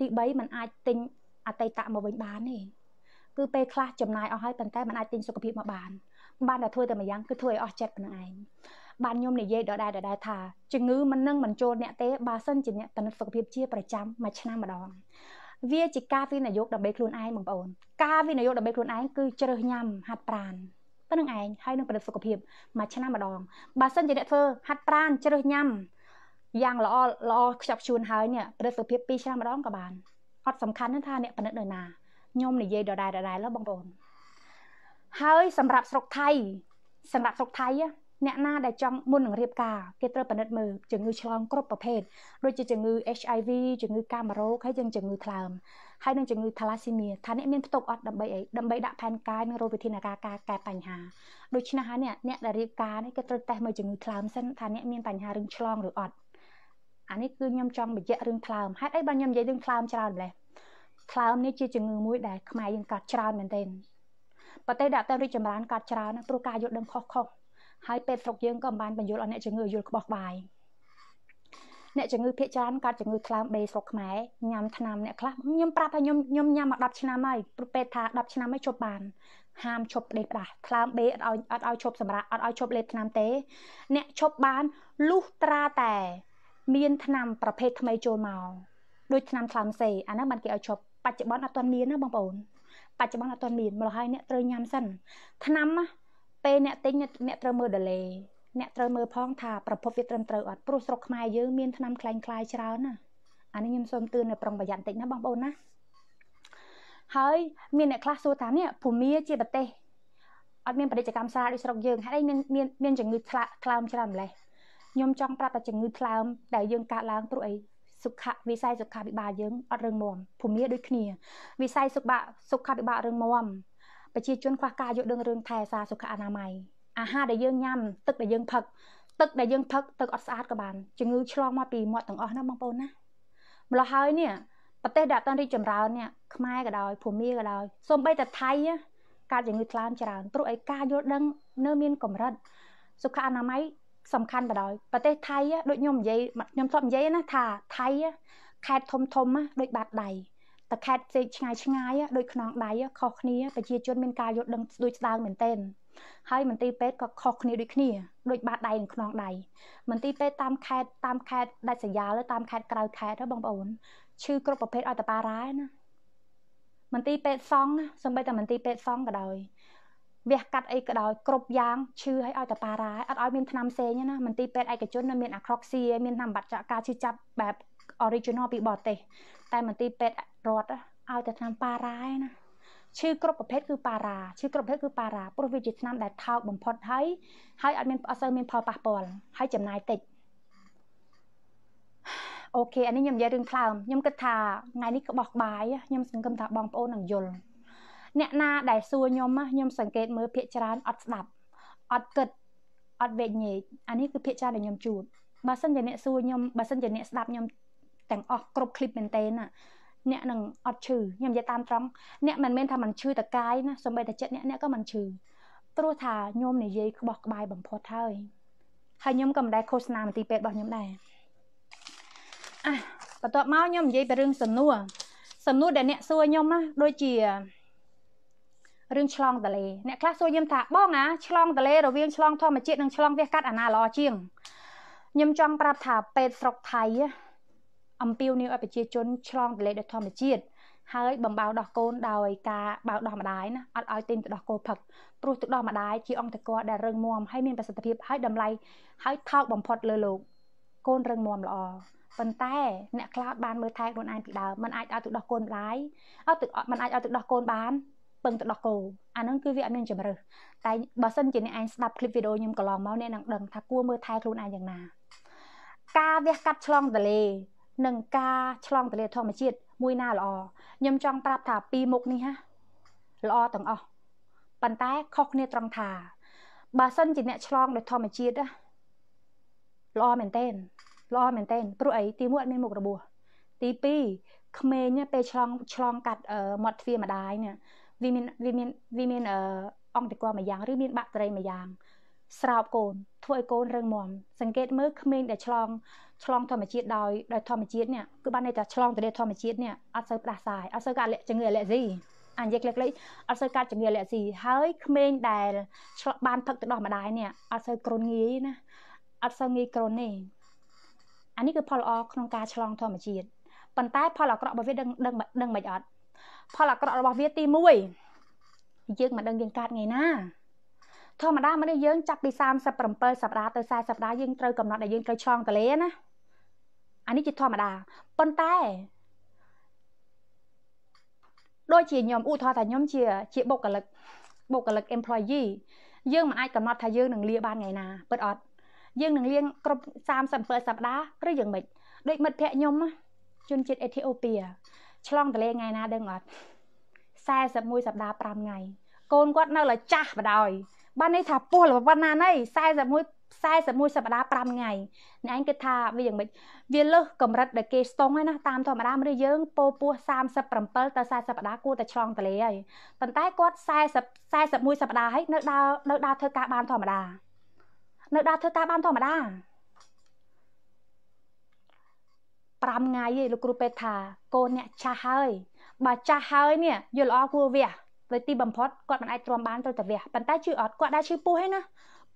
ទី3มันអាចទិញអតីតមកវិញបានទេគឺពេលខ្លះចំណាយអស់ហើយប៉ុន្តែมันអាចទិញសុខភាពមកបាន បានតែធ្វើតែម្យ៉ាងគឺធ្វើឲ្យអស់ចិត្តប៉ុណ្្នឹងឯងបានខ្ញុំនិយាយដដែលដដែលថាជំងឺមិននឹងមិនចូលអ្នកទេបើសិនជាអ្នកទៅសុខភាពជាប្រចាំមួយឆ្នាំម្ដង វា ជាការវិនិយោគដើម្បីខ្លួនឯងបងប្អូន ការវិនិយោគដើម្បីខ្លួនឯងគឺជ្រើសញ៉ាំហាត់ប្រាណទៅនឹងឯងហើយនឹងផលិតសុខភាពមួយឆ្នាំម្ដងបើសិនជាអ្នកធ្វើហាត់ប្រាណជ្រើសញ៉ាំយ៉ាងល្អល្អខ្ជាប់ខ្ជួនហើយនេះផលិតសុខភាព2ឆ្នាំម្ដងក៏បានអត់សំខាន់ថាអ្នកផលិតនៅណាខ្ញុំនិយាយដដែលដដែលបងប្អូនហើយសម្រាប់ស្រុកថៃសម្រាប់ស្រុកថៃអ្នកណាដែលចង់មុននឹងរៀបការគេត្រូវពិនិត្យមើលជំងឺឆ្លងគ្រប់ប្រភេទដូចជាជំងឺ HIV ជំងឺ កាមរោគហើយនិងជំងឺថ្លើមហើយនឹងជំងឺ Thalassemia ថាអ្នកមានផ្ទុកអត់ដើម្បីអីដើម្បីដាក់ផែនការនិងរោគវិធានការការកែបញ្ហាដូច្នេះហើយអ្នកអ្នកដែលរៀបការនេះគេត្រូវតេស្តមើលជំងឺថ្លើមសិនថាអ្នកមានបញ្ហារឿងឆ្លងឬអត់អានេះគឺខ្ញុំចង់បញ្ជាក់រឿងថ្លើមហេតុអីបានខ្ញុំនិយាយរឿងថ្លើមច្រើនម្ល៉េះថ្លើមនេះជាជំងឺមួយដែលខ្មែរយើងកាត់ច្រើនមែនទែនប្រទេសដែលតែរីកចម្រើនកាត់ច្រើនព្រោះការយល់ដឹងខុសខុសហើយពេទ្យស្រុកយើងក៏មិនបានបញ្យល់ឲ្យអ្នកជំងឺយល់ក្បោះក្បាយអ្នកជំងឺភាគច្រើនកើតជំងឺថ្លើមបេស្រុកខ្មែរញ៉ាំថ្នាំអ្នកខ្លះខ្ញុំប្រាប់ថាខ្ញុំខ្ញុំញ៉ាំមក10ឆ្នាំហើយព្រោះពេទ្យថា10ឆ្នាំហើយជប់បាន ហាមឈប់ដេកផ្ដាស់ថ្លើមបេអត់ឲ្យអត់ឲ្យឈប់សម្រាប់អត់ឲ្យឈប់លេបថ្នាំទេអ្នកឈប់បានលុះត្រាតែមានថ្នាំប្រភេទថ្មីចូលមកដូចថ្នាំថ្លើមសេអាហ្នឹងបានគេឲ្យឈប់បច្ចុប្បន្នអត់ទាន់មានណាបងប្អូនបច្ចុប្បន្នអត់ទាន់មានម្ល៉េះហើយអ្នកត្រូវញ៉ាំសិនថ្នាំពេលអ្នកទិញអ្នកត្រូវមើល delay អ្នកត្រូវមើលផង ថា ប្រភពវាត្រឹមត្រូវអត់ព្រោះស្រុកខ្មែរយើងមានថ្នាំคล้ายคล้ายច្រើនណាអានេះខ្ញុំសូមទឿននៅប្រុងប្រយ័ត្នតិចណាបងប្អូនណាហើយមានអ្នកខ្លះសួរថានេះភូមាជាប្រទេសអត់មានពាណិជ្ជកម្មស្រាលដូចស្រុកយើងហើយមានមានមានជំងឺថ្លាខ្លោមច្រើនម្លេះខ្ញុំចង់ប្រាប់ថាជំងឺថ្លើមដែលយើងកើតឡើងព្រោះអីសុខវិស័យសុខាភិបាលយើងអត់រឹងមាំភូមិដូចគ្នាវិស័យសុខសុខាភិបាលរឹងមាំប្រជាជនខ្វះការយល់ដឹងរឿងថែសារសុខអនាម័យអាហារដែលយើងញ៉ាំទឹកដែលយើងផឹកទឹកដែលយើងផឹកទឹកអត់ស្អាតក៏បានជំងឺឆ្លងមកពីមាត់ទាំងអស់ណាបងប្អូនណាម្ល៉េះហើយនេះប្រទេសដែលអត់ទាន់រីកចម្រើននេះខ្មែរក៏ដោយភូមាក៏ដោយសូម្បីតែថៃការជំងឺថ្លើមច្រើនព្រោះឯការយល់ដឹងនៅមានកម្រិតសុខអនាម័យសំខាន់បណ្ដោយប្រទេសថៃដូចខ្ញុំនិយាយខ្ញុំធ្លាប់និយាយណាថាថៃខេត្តធំធំដូចបាតដៃតែខេត្តផ្សេងឆ្ងាយឆ្ងាយដូចខ្នងដៃខុសគ្នាប្រជាជនមានការយល់ដឹងដូចស្ដើងមែនទែនហើយមន្ទីរពេទ្យក៏ខុសគ្នាដូចគ្នាដូចបាតដៃនិងខ្នងដៃមន្ទីរពេទ្យតាមខេត្តតាមខេត្តដាច់ស្រយាលតាមខេត្តក្រៅខេត្តបងប្អូនឈឺគ្រប់ប្រភេទអត់តប៉ារ៉ាណាមន្ទីរពេទ្យសងសំបីតែមន្ទីរពេទ្យសងក៏ដោយវះកាត់អីក៏ដោយគ្រប់យ៉ាងឈឺឲ្យឲ្យតប៉ារ៉ាអត់ឲ្យមានថ្នាំផ្សេងណាមន្ទីរពេទ្យឯកជននៅមានអាក្រក់ស៊ីមានថ្នាំបាត់ចាក់ការឈឺចាប់បែប original ពីបរទេស តែមន្ទីរពេទ្យរដ្ឋឲ្យតែថ្នាំប៉ារ៉ាឯណាឈឺគ្រប់ប្រភេទគឺប៉ារ៉ាឈឺគ្រប់ប្រភេទគឺប៉ារ៉ាព្រោះវាជាថ្នាំដែលថោកបំផុតហើយហើយអត់មានអត់សូវមានផលប៉ះពាល់ហើយចំណាយតិចអូខេអានេះខ្ញុំនិយាយរឿងថ្លើមខ្ញុំគិតថាថ្ងៃនេះក្បោះក្បាយខ្ញុំសង្ឃឹមថាបងប្អូននឹងយល់អ្នកណាដែលសួរខ្ញុំខ្ញុំសង្កេតមើលភាកច្រើនអត់ស្ដាប់អត់គិតអត់វេញេកអានេះគឺភាកច្រើនដែលខ្ញុំជួបបើសិនជាអ្នកសួរខ្ញុំបើសិនជាអ្នកស្ដាប់ខ្ញុំទាំងអស់គ្រប់ឃ្លីបមែនតើណាអ្នកនឹងអត់ឈឺខ្ញុំនិយាយតាមត្រង់អ្នកមិនមែនថាมันឈឺតកាយណាសូម្បីតែចិត្តអ្នកអ្នកក៏มันឈឺព្រោះថាខ្ញុំនិយាយក្បោះក្បាយបំផុតហើយហើយខ្ញុំក៏មិនដែលឃោសនាមទីពេទ្យរបស់ខ្ញុំដែរអះបន្ទាប់មកខ្ញុំនិយាយពីរឿងសំណួរសំណួរដែលអ្នកសួរខ្ញុំណាដូចជារឿងឆ្លងតលេអ្នកខ្លះសួរខ្ញុំថាបងណាឆ្លងតលេរវាងឆ្លងធម្មជាតិនិងឆ្លងវះកាត់អាណាល្អជាងខ្ញុំចង់ប្រាប់ថាពេទ្យស្រុកថៃអំពាវនាវឲ្យប្រជាជនឆ្លងទន្លេដោយធម្មជាតិហើយបំបៅដោះកូនដោយការបើកដោះម្ដាយណាអត់ឲ្យទិញទៅដោះគោផឹកព្រោះទឹកដោះម្ដាយជាអង្គតកដែលរឹងមាំហើយមានប្រសិទ្ធភាពហើយតម្លៃហើយថោកបំផុតលើលោកកូនរឹងមាំល្អប៉ុន្តែអ្នកខ្លះបានមើលថែខ្លួនឯងពីដើមมันអាចឲ្យទឹកដោះកូនម្ដាយឲ្យទឹកมันអាចឲ្យទឹកដោះកូនបានពឹងទៅដោះគោអាហ្នឹងគឺវាអត់មានជំរឹះតែបើសិនជាអ្នកឯងស្ដាប់คลิปវីដេអូខ្ញុំកន្លងមកអ្នកនឹងដឹងថាគួរមើលថែខ្លួនឯងយ៉ាងណាការវះកាត់ឆ្លងទន្លេនិងការឆ្លងទលេធម្មជាតិមួយណាល្អខ្ញុំចង់ប្រាប់ថាពីរមុខនេះណាល្អទាំងអស់ប៉ុន្តែខុសគ្នាត្រង់ថាបើសិនជាអ្នកឆ្លងដោយធម្មជាតិណាល្អមែនទែនល្អមែនទែនព្រោះអីទីមួយអត់មានមុខរបួសទី2ក្មេងពេលឆ្លងឆ្លងកាត់មាត់ទ្វារម្ដាយនេះវាមានវាមានវាមានអង្គតិកមួយយ៉ាងឬមានបាក់តរៃមួយយ៉ាង ស្រោបកូនធ្វើឲ្យកូនរឹងមាំសង្កេតមើលក្មេងដែលឆ្លងឆ្លង ធម្មជាតិដោយដោយធម្មជាតិនេះគឺបានន័យថាឆ្លងទៅលើធម្មជាតិនេះអត់សូវផ្ដាសាយអត់សូវកើតជំងឺអាឡែស៊ីអញ្ញាក្លេកលេកអត់សូវកើតជំងឺអាឡែស៊ីហើយក្មេងដែលឆ្លងបានផឹកទឹកដោះម្ដាយនេះអត់សូវគ្រុនងាយណាអត់សូវងាយគ្រុនទេអានេះគឺផលល្អក្នុងការឆ្លង ធម្មជាតិប៉ុន្តែ ផលអាក្រក់របស់វាដឹងដឹងដឹងមិនអត់ផលអាក្រក់របស់វាទី1យើងមិនដឹងយើងកើតថ្ងៃណាធម្មតាមនុស្សយើងចាប់ពី37សប្តាហ៍ទៅ40សប្តាហ៍យើងត្រូវកំណត់ដែលយើងត្រូវឆ្លងទលេណាអានេះជាធម្មតាប៉ុន្តែដូចជាខ្ញុំឧទាហរណ៍ថាខ្ញុំជា ជាបុគ្គលិកបុគ្គលិក employee យើងមិនអាចកំណត់ថាយើងនឹងលាបានថ្ងៃណាពិតអត់យើងនឹងលៀងគ្រប់37សប្តាហ៍ឬយ៉ាងម៉េចដូចមិត្តភ័ក្ដិខ្ញុំជនជាតិអេធីអូពីឆ្លងទលេថ្ងៃណាដឹងអត់41សប្តាហ៍5ថ្ងៃកូនគាត់នៅតែចាស់បដ ாய் បានន័យថាពោះរបស់វណ្ណាណី41 41សប្តាហ៍5ថ្ងៃអ្នកឯងគិតថាវាយ៉ាងម៉េចវាលើសកម្រិតដែលគេស្ទង់ហើយណាតាមធម្មតាមនុស្សយើងពោពោះ37ទៅ40សប្តាហ៍គួរតែឆ្លងទលេហើយប៉ុន្តែគាត់40 41សប្តាហ៍ហើយនៅដើរនៅដើរធ្វើការបានធម្មតានៅដើរធ្វើការបានធម្មតា5ថ្ងៃឯងលោកគ្រូពេទ្យថាកូនអ្នកចាស់ហើយបើចាស់ហើយនេះយល់ល្អគួរវះដោយទីបំផុតគាត់មិនអាចទ្រាំបានទៅតែវះប៉ុន្តែជឿអត់គាត់ដែរឈឺពោះហើយណា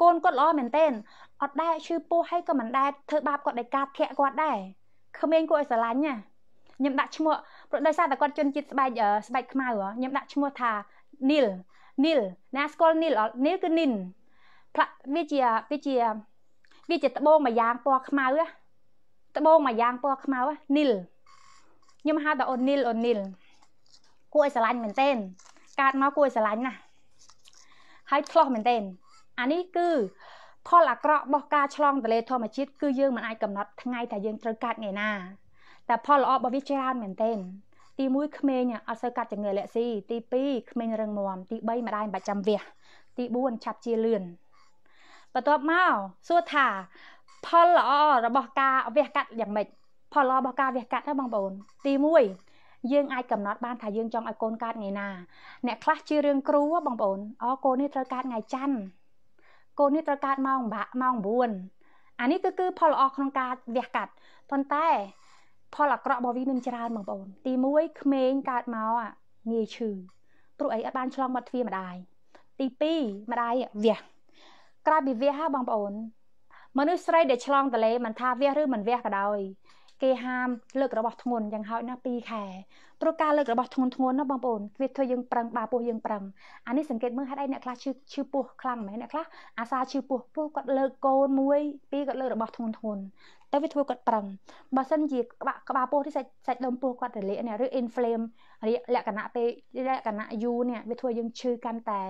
កូនគាត់ល្អមែនទែនអត់ដែរឈឺពោះហើយក៏មិនដែរធ្វើបាបគាត់ដោយការធាក់គាត់ដែរគ្មានគួរឲ្យស្រឡាញ់ណាខ្ញុំដាក់ឈ្មោះព្រោះដោយសារតែគាត់ជន់ជាតិស្បែកស្បែកខ្មៅខ្ញុំដាក់ឈ្មោះថានីលនីលណាស្គាល់នីលនីលគឺនីនផ្លាក់វាជាវាជាវាជាត្បូងមួយយ៉ាងពណ៌ខ្មៅត្បូងមួយយ៉ាងពណ៌ខ្មៅនីលខ្ញុំហៅថាអូនីលអូនីលគួរឲ្យស្រឡាញ់មែនទែនកាត់មកគួរស្រឡាញ់ណាស់ហើយឆ្លោះមែនទែនអានេះគឺ ផលអាក្រក់របស់ការឆ្លងទលេធម្មជាតិគឺយើងមិនអាចកំណត់ថ្ងៃថាយើងត្រូវកាត់ថ្ងៃណាតែផលល្អរបស់វាច្រើនមែនទែនទី1ក្មេងអត់សូវកាត់ជំងឺលាក់ស៊ីទី2ក្មេងរឹងមាំទី3ម្ដាយមិនបាច់ចាំវះទី4ឆាប់ជាលឿនបន្ទាប់មកសួរថា ផលល្អរបស់ការវះកាត់យ៉ាងម៉េចផលល្អរបស់ការវះកាត់ណាបងប្អូន ទី1យើងអាចកំណត់បានថាយើងចង់ឲ្យកូនកើតថ្ងៃណាអ្នកខ្លះជារឿងគ្រូបងប្អូនអូកូននេះត្រូវកើតថ្ងៃច័ន្ទកូននេះត្រូវកើតម៉ោង8ម៉ោង9អានេះគឺគឺផលល្អក្នុងការវះកាត់ប៉ុន្តែផលអាក្រក់របស់វាមានច្រើនបងប្អូន ទី1ក្មេងកើតមកងាយឈឺព្រោះអីអត់បានឆ្លងបាត់ទ្វាម្ដាយទី2ម្ដាយវះក្រៅពីវះហ่าបងប្អូន មនុស្សស្រីដែលឆ្លងតលេមិនថាវះឬមិនវះក៏ដោយគេហាមលើករបស់ធ្ងន់យ៉ាងហោចណាស់2ខែព្រោះការលើករបស់ធ្ងន់ធ្ងរណាបងប្អូនវាធ្វើយើងប្រឹងបាពោះយើងប្រឹងអានេះសង្កេតមើលហេតុអីអ្នកខ្លះឈឺឈឺពោះខ្លាំងមែនអ្នកខ្លះអាសាឈឺពោះពោះគាត់លើកកូនមួយពីរគាត់លើករបស់ធ្ងន់ធ្ងរតែវាធ្វើគាត់ប្រឹងបើសិនជាក្បាក់ក្បាលពោះនេះសាច់សាច់ដុំពោះគាត់រលាកនេះឬ inflame លក្ខណៈពេលលក្ខណៈយូរនេះវាធ្វើយើងឈឺកាន់តែ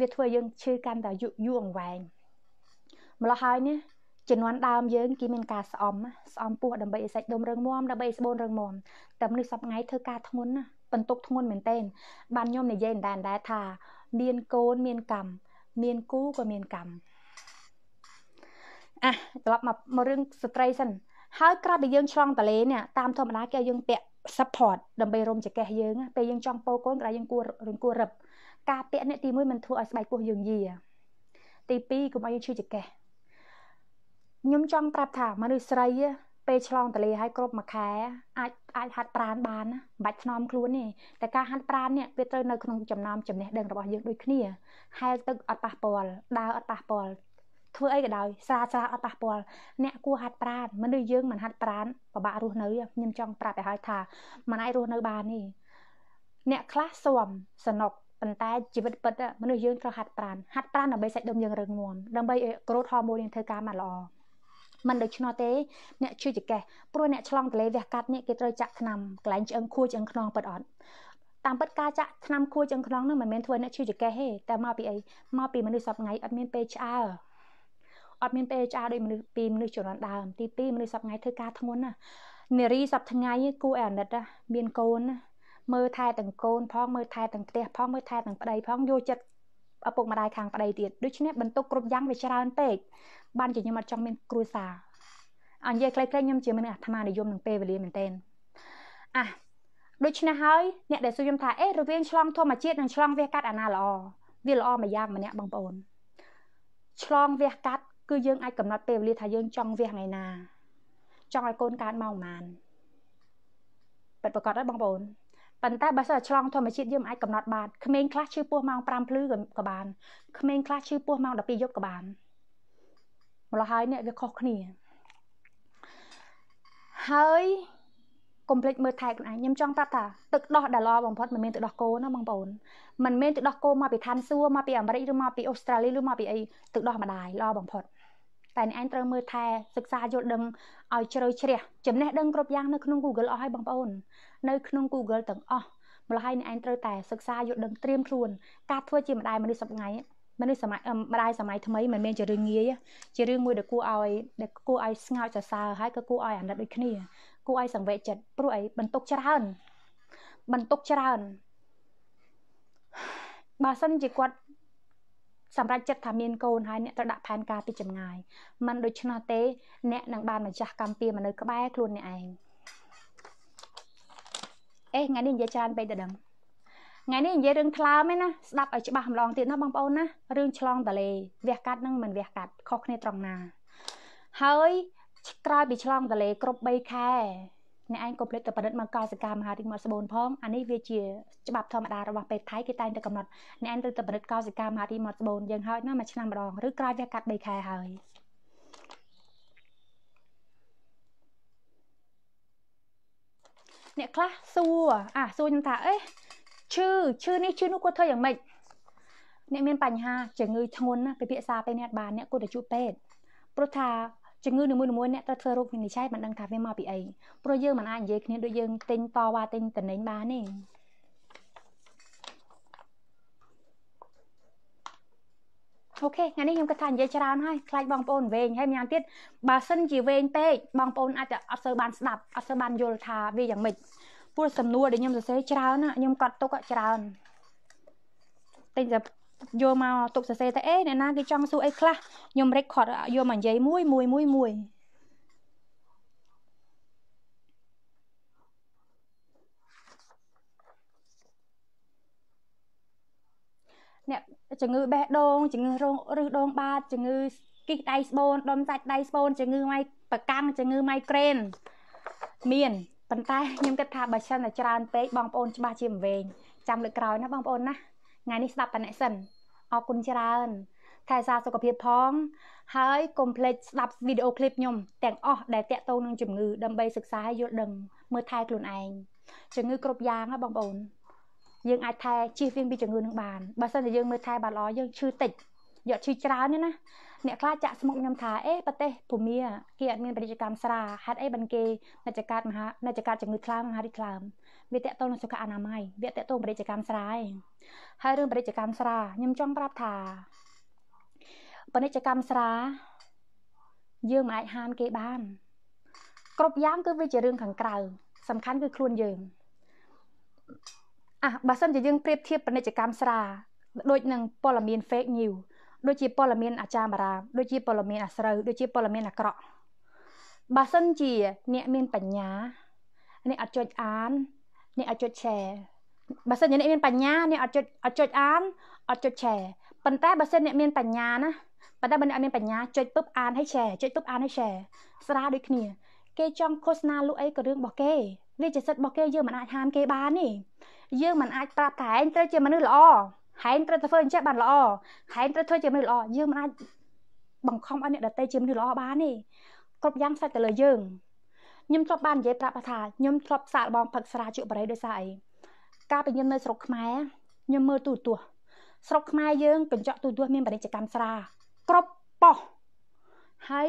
វាធ្វើយើងឈឺកាន់តែយូរអង្វែងម្ល៉េះហើយនេះជំនាន់ដើមយើងគេមានការស្អំស្អំពោះដើម្បីឲ្យសាច់ដុំរឹងមាំដើម្បីឲ្យស្បូនរឹងមាំតែមនុស្សសពថ្ងៃធ្វើការធ្ងន់ណាបន្ទុកធ្ងន់មែនទែនបានខ្ញុំនិយាយដែរដែរថាមានកូនមានកម្មមានគូក៏មានកម្មអះត្រឡប់មកមករឿងស្ត្រីសិនហើយក្រោយពីយើងឆ្លងតលេនេះតាមធម្មតាគេឲ្យយើងពាក់ support ដើម្បីរុំចង្កេះយើងពេលយើងចង់ពោកូនក៏យើងគួររឿងគួររឹបការពាក់នេះទី1មិនធ្វើឲ្យស្បែកពោះយើងយាទី2កុំឲ្យយើងឈឺចង្កេះខ្ញុំចង់ប្រាប់ថាមនុស្សស្រីពេលឆ្លងតលេឲ្យគ្រប់មួយខែអាចអាចហាត់ប្រានបានណាមិនបាច់ថ្នមខ្លួនទេតែការហាត់ប្រាននេះវាត្រូវនៅក្នុងចំណោមចំណេះដឹងរបស់យើងដូចគ្នាហែលទឹកអត់ប៉ះពាល់ដើរអត់ប៉ះពាល់ធ្វើអីក៏ដោយស្រាស្រាអត់ប៉ះពាល់អ្នកគួរហាត់ប្រានមនុស្សយើងមិនហាត់ប្រានពិបាករស់នៅខ្ញុំចង់ប្រាប់ឲ្យហើយថាមិនអាចរស់នៅបានទេអ្នកខ្លះស៊ាំសនុកប៉ុន្តែជីវិតពិតមនុស្សយើងត្រូវហាត់ប្រានហាត់ប្រានដើម្បីសាច់ដុំយើងរឹងមាំដើម្បីឲ្យក្រូតហរម៉ូនយើងធ្វើការបានល្អមិនដូច្នោះទេអ្នកជឿចកេះព្រោះអ្នកឆ្លងទលេវះកាត់នេះគេត្រូវចាក់ថ្នាំកន្លែងឆ្អឹងខួចឆ្អឹងខ្នងប៉ិតអត់តាមពិតការចាក់ថ្នាំខួចឆ្អឹងខ្នងនោះមិនមែនធ្វើអ្នកជឿចកេះទេតែមកពីអីមកពីមនុស្សសពថ្ងៃអត់មានពេលឆ្អើអត់មានពេលឆ្អើដោយមនុស្សពីមនុស្សជំនាន់ដើមទី2មនុស្សសពថ្ងៃធ្វើការធ្ងន់ណានារីសពថ្ងៃគូអែអាណិតណាមានកូនណាមើលថែទាំងកូនផងមើលថែទាំងផ្ទះផងមើលថែទាំងប្តីផងយកចិត្តឪពុកម្ដាយខាងប្ដីទៀតដូច្នេះបន្ទុកគ្រប់យ៉ាងវាច្រើនពេកបានជាខ្ញុំអត់ចង់មានគ្រួសារអញ្ញេខ្លីៗខ្ញុំជាមនុស្សអាត្មានិយមនឹងពេលវេលាមែនទែនអះដូច្នេះហើយអ្នកដែលសួរខ្ញុំថាអេរវាងឆ្លងធម្មជាតិនិងឆ្លងវះកាត់អាណាល្អវាល្អមួយយ៉ាងម្នាក់បងប្អូនឆ្លងវះកាត់គឺយើងអាចកំណត់ពេលវេលាថាយើងចង់វះថ្ងៃណាចង់ឲ្យកូនកើតមកប៉ុន្មានពិតប្រាកដហើយបងប្អូនប៉ុន្តែបើសិនឆ្លងធម្មជាតិយើងអាចកំណត់បានក្មេងខ្លះឈឺពោះម៉ោង5ភ្លឺក៏បានក្មេងខ្លះឈឺពោះម៉ោង12យប់ក៏បានម្ល៉េះហើយនេះវាខុសគ្នាហើយកុំភ្លេចមើលថែខ្លួនឯងខ្ញុំចង់ប្រាប់ថាទឹកដោះដែលល្អបំផុតមិនមែនទឹកដោះគោណាបងប្អូនមិនមែនទឹកដោះគោមកពីឋានសួគ៌មកពីអាមេរិកឬមកពីអូស្ត្រាលីឬមកពីអីទឹកដោះម្ដាយល្អបំផុតតែអ្នកឯងត្រូវមើលថែសិក្សាយល់ដឹងឲ្យជ្រៅជ្រះចំណេះដឹងគ្រប់យ៉ាងនៅក្នុង Google អស់ហើយបងប្អូននៅក្នុង Google ទាំងអស់ម្ល៉េះហើយអ្នកឯងត្រូវតែសិក្សាយល់ដឹងត្រៀមខ្លួន ការធ្វើជាម្ដាយមនុស្សសប្ងៃមនុស្សសម័យម្ដាយសម័យថ្មីមិនមែនជារឿងងាយជារឿងមួយដែលគួរឲ្យដែលគួរឲ្យស្ងើចសរសើរហើយក៏គួរឲ្យអាណិតដូចគ្នាគួរឲ្យសង្វេគចិត្តព្រោះអីបន្ទុកច្រើនបន្ទុកច្រើនបើសិនជាគាត់សម្រាប់ចិត្តថាមានកូនហើយអ្នកត្រូវដាក់ផែនការពីចម្ងាយមិនដូច្នោះទេអ្នកនឹងបានម្ចាស់កម្មពីមនុស្សក្បែរខ្លួនអ្នកឯងអេថ្ងៃនេះនិយាយច្រើនពេកទៅដឹងថ្ងៃនេះនិយាយរឿងថ្លើមឯណាស្ដាប់ឲ្យច្បាស់ម្ដងទៀតណាបងប្អូនណារឿងឆ្លង តលេវះកាត់នឹងមិនវះកាត់ខុសគ្នាត្រង់ណាហើយក្រោយពីឆ្លងតលេគ្រប់3ខែអ្នកឯងកុំភ្លេចទៅប្រឌិតមកកោសិកាមហារីកមាត់ស្បូនផងអានេះវាជាច្បាប់ធម្មតារបស់ពេទ្យថៃគេតែងតែកំណត់អ្នកឯងត្រូវទៅប្រឌិតកោសិកាមហារីកមាត់ស្បូនយើងហើយណាមួយឆ្នាំម្ដងឬក្រោយវាកាត់3ខែហើយអ្នកខ្លះសួរអាសួរខ្ញុំថាអេឈឺឈឺនេះឈឺនោះគាត់ធ្វើយ៉ាងម៉េចអ្នកមានបញ្ហាជំងឺធ្ងន់ណាពិភាក្សាពេលអ្នកបានអ្នកគាត់ទៅជួបពេទ្យព្រោះថាជំងឺនីមួយៗអ្នកត្រូវធ្វើរោគវិនិច្ឆ័យមិនដឹងថាវាមកពីអីព្រោះយើងមិនអាចនិយាយគ្នាដូចយើងទិញតវ៉ាទិញតំណែងបានទេអូខេថ្ងៃនេះខ្ញុំគិតថានិយាយច្រើនហើយខ្លាចបងប្អូនវែងហើយម្យ៉ាងទៀតបើសិនជាវែងពេកបងប្អូនអាចអត់សូវបានស្ដាប់អត់សូវបានយល់ថាវាយ៉ាងម៉េចព្រោះសំណួរដែលខ្ញុំសរសេរច្រើនណាខ្ញុំកត់ទុកច្រើនតែយកមកទុកសរសេរទៅអេអ្នកណាគេចង់សួរអីខ្លះខ្ញុំ record យកមកនិយាយមួយមួយមួយមួយអ្នកជំងឺបេះដូងជំងឺរងឬដងបាតជំងឺគិះដៃស្បូនដុំសាច់ដៃស្បូនជំងឺម៉ៃប្រកាំងជំងឺម៉ៃក្រែនមានប៉ុន្តែខ្ញុំគិតថាបើសិនតែច្រើនពេកបងប្អូនច្បាស់ជាមិនវែងចាំលើកក្រោយណាបងប្អូនណាថ្ងៃនេះស្ដាប់ប៉ុណ្ណេះសិនអរគុណច្រើនថែរក្សាសុខភាពផងហើយកុំភ្លេចស្ដាប់វីដេអូឃ្លីបខ្ញុំទាំងអស់ដែលតាក់ទងនឹងជំងឺ ដើម្បីសិក្សាយល់ដឹងមើលថែខ្លួនឯងជំងឺគ្រប់យ៉ាងណាបងប្អូន យើងអាចថែជៀសវាងពីជំងឺនឹងបានបើសិនជាយើងមើលថែបានល្អយើងឈឺតិចយកឈីច្រើនណាអ្នកខ្លះចាក់ស្មុកខ្ញុំថាអេប្រទេសភូមាគេអត់មានពាណិជ្ជកម្មស្រាហេតុអីបានគេនិច្ចកាតមហានិច្ចកាតជំងឺថ្លើមមហារីថ្លើមវាតកតលនឹងសុខអនាម័យវាតកតលពាណិជ្ជកម្មស្រាឯងហើយរឿងពាណិជ្ជកម្មស្រាខ្ញុំចង់ប្រាប់ថាពាណិជ្ជកម្មស្រាយើងមិនអាចហាមគេបានគ្រប់យ៉ាងគឺវាជារឿងខាងក្រៅសំខាន់គឺខ្លួនយើងអះបើសិនជាយើងប្រៀបធៀបពាណិជ្ជកម្មស្រាដូចនឹងព័ត៌មាន fake news ដូចជាព័ត៌មានអាចារ្យបារាមដូចជាព័ត៌មានអាស្រូវដូចជាព័ត៌មានអាក្រក់បើសិនជាអ្នកមានបញ្ញាអ្នកអត់ចុចអានអ្នកអត់ចុច share បើសិនជាអ្នកមានបញ្ញាអ្នកអត់ចុចអត់ចុចអានអត់ចុច share ប៉ុន្តែបើសិនអ្នកមានបញ្ញាណាប៉ុន្តែបើអ្នកអត់មានបញ្ញាចុចពឹបអានឲ្យ share ចុចពឹបអានឲ្យ share ស្រាលដូចគ្នា គេចង់ឃោសនាលក់អីក៏រឿងរបស់គេវាជាសិទ្ធិរបស់គេយើងមិនអាចហាមគេបានទេយើងមិនអាចប្រាប់តែឯងត្រូវជាមនុស្សល្អហែងត្រូវតែធ្វើអញ្ចឹងបានល្អហែងត្រូវធ្វើជាមនុស្សល្អយើងមិនអាចបង្ខំឲ្យអ្នកដតីជាមនុស្សល្អបានទេគ្រប់យ៉ាងស្ថិតទៅលើយើងខ្ញុំធ្លាប់បាននិយាយប្រាប់ថាខ្ញុំធ្លាប់សាកល្បងផឹកស្រាជក់បរិយដោយសារអីកាលពីខ្ញុំនៅស្រុកខ្មែរខ្ញុំមើលទូរទស្សន៍ស្រុកខ្មែរយើងកញ្ចក់ទូរទស្សន៍មានពាណិជ្ជកម្មស្រាគ្រប់ប៉ុស្តិ៍ហើយ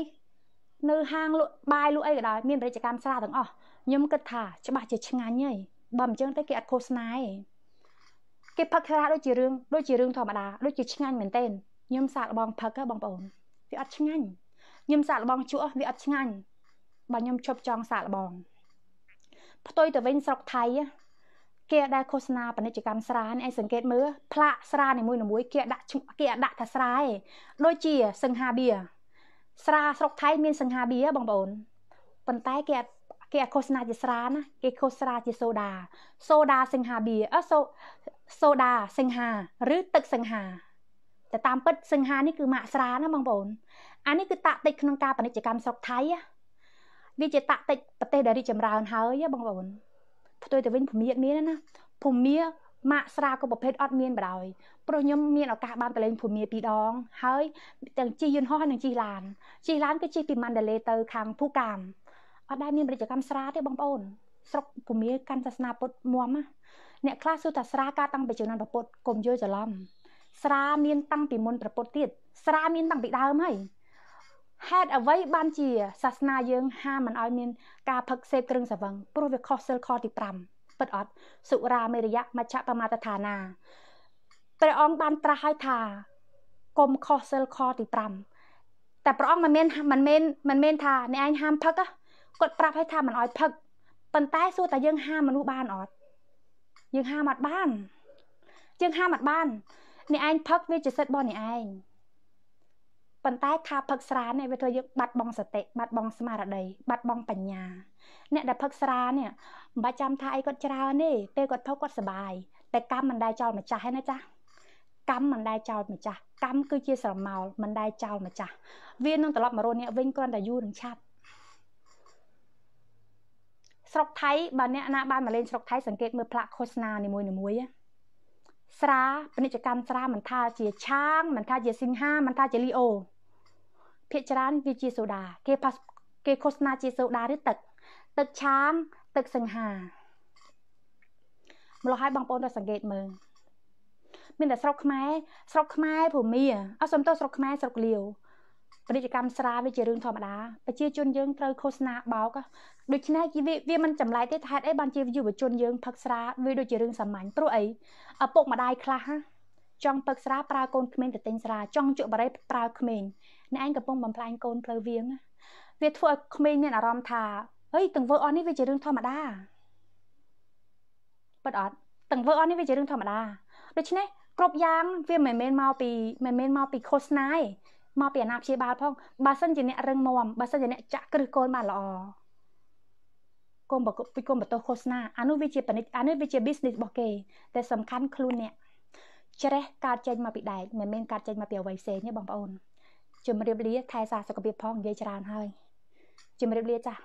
នៅហាងលក់បាយលក់អីក៏ដោយមានពាណិជ្ជកម្មស្រាទាំងអស់ខ្ញុំគិតថាច្បាស់ជាឆ្ងាញ់ហើយបើមិនចឹងទេគេអត់ឃោសនាទេគេផឹកស្រាដូចជារឿងដូចជារឿងធម្មតាដូចជាឆ្ងាញ់មែនទែនខ្ញុំសាកល្បងផឹកបងប្អូនវាអត់ឆ្ងាញ់ខ្ញុំសាកល្បងជក់វាអត់ឆ្ងាញ់បើខ្ញុំឈប់ចង់សាកល្បងផ្ទុយទៅវិញស្រុកថៃគេដែលឃោសនាពាណិជ្ជកម្មស្រានេះឯងសង្កេតមើលផ្លាកស្រានីមួយៗគេដាក់គេដាក់ថាស្រាឯងដូចជាសង្ហាបៀស្រាស្រុកថៃមានសង្ហាបៀបងប្អូនប៉ុន្តែគេអត់គេអាឃោសនាជាស្រាណាគេឃោសនាជាសូដាសូដាសិង្ហាបៀអសូសូដាសិង្ហាឬទឹកសិង្ហាតែតាមពិតសិង្ហានេះគឺម៉ាក់ស្រាណាបងប្អូនអានេះគឺតាក់តិចក្នុងការពាណិជ្ជកម្មស្រុកថៃវាជាតាក់តិចប្រទេសដែលរីកចម្រើនហើយបងប្អូនផ្ទុយទៅវិញភូមិមានណាភូមិម៉ាក់ស្រាក៏ប្រភេទអត់មានបដ ாய் ព្រោះខ្ញុំមានឱកាសបានទៅលេងភូមិពីរដង ហើយទាំងជិះយន្តហោះនិងជិះឡានជិះឡានគឺជិះពីម៉ាន់ដាលេទៅខាងភូកាមអត់ដែលមានពាណិជ្ជកម្មស្រាទេបងប្អូនស្រុកភូមិកាន់សាសនាពុទ្ធមមណាអ្នកខ្លះសួរថាស្រាការតាំងពីជំនាន់ប្រពុតកុំយល់ច្រឡំស្រាមានតាំងពីមុនប្រពុតទៀតស្រាមានតាំងពីដើមហើយហេតុអ្វីបានជាសាសនាយើង ហាមមិនឲ្យមានការផឹកសេពគ្រឿងស្រវឹងព្រោះវាខុសសិលខទី5ពិតអត់សុរាមេរយៈមជ្ឈបមាតដ្ឋានាព្រះអង្គបានត្រាស់ឲ្យថាកុំខុសសិលខទី5តែព្រះអង្គមិនមានមិនមែនមិនមែនថាអ្នកឯងហាមផឹកទេគាត់ប្រាប់ឲ្យថាមិនឲ្យផឹកប៉ុន្តែសួរតែយើងហាមមនុស្សបានអត់យើងហាមអត់បានយើងហាមអត់បានអ្នកឯងផឹកវាជាសិទ្ធិរបស់អ្នកឯងប៉ុន្តែការផឹកស្រានេះវាធ្វើយើងបាត់បង់សតិបាត់បង់ស្មារតីបាត់បង់បញ្ញា អ្នកដែលផឹកស្រានេះមិនបាច់ចាំថាអីគាត់ច្រើនទេពេលគាត់ផឹកគាត់សុបាយតែកម្មមិនដែលចោលម្ចាស់ឯណាចាស់កម្មមិនដែលចោលម្ចាស់កម្មគឺជាស្រមោលមិនដែលចោលម្ចាស់វានឹងត្រឡប់មករស់អ្នកវិញគ្រាន់តែយូរនឹងឆាប់ស្រុកថៃបើអ្នកណាបានមកលេងស្រុកថៃសង្កេតមើលផ្លាកឃោសនានីមួយៗស្រាពាណិជ្ជកម្មស្រាមិនថាជាឆាងមិនថាជាសិង្ហាមិនថាជាលីអូភាគច្រើនវាជាសូដាគេផាសគេឃោសនាជាសូដាឬទឹក ទឹកឆាងទឹកសិង្ហាម្ល៉េះហើយបងប្អូនទៅសង្កេតមើលមានតែស្រុកខ្មែរស្រុកខ្មែរភូមាអត់សំទោសស្រុកខ្មែរស្រុកលាវពាណិជ្ជកម្មស្រាវាជារឿងធម្មតា ប្រជាជនយើងត្រូវឃោសនាបោកដូច្នេះវាមិនចម្លែកទេថាហេតុអីបានជាយុវជនយើងផឹកស្រាវាដូចជារឿងសាមញ្ញព្រោះអីឪពុកម្ដាយខ្លះណាចង់ផឹកស្រាប្រើកូនក្មេងទៅទិញស្រាចង់ជក់បារីប្រើក្មេងអ្នកឯងកំពុងបំផ្លាញកូនផ្លូវវៀងវាធ្វើឲ្យក្មេងមានអារម្មណ៍ថាហេយទាំងធ្វើអស់នេះវាជារឿងធម្មតាពិតអត់ទាំងធ្វើអស់នេះវាជារឿងធម្មតាដូច្នេះគ្រប់យ៉ាងវាមិនមែនមកពីមិនមែនមកពីឃោសនាទេមកពីអាណាព្យាបាលផងបើសិនជាអ្នករឹងមាំបើសិនជាអ្នកចាក់គ្រឹះកូនបានល្អកុំបកពីកុំបតោឃោសនាអានោះវាជាពាណិជ្ជអានោះវាជា business របស់គេតែសំខាន់ខ្លួនអ្នកច្រេះកើតចេញមកពីដែកមិនមែនកើតចេញមកពីអ្វីផ្សេងទេបងប្អូនជំរាបលាថែសារសុខភាពផងនិយាយច្រើនហើយជំរាបលាចាស់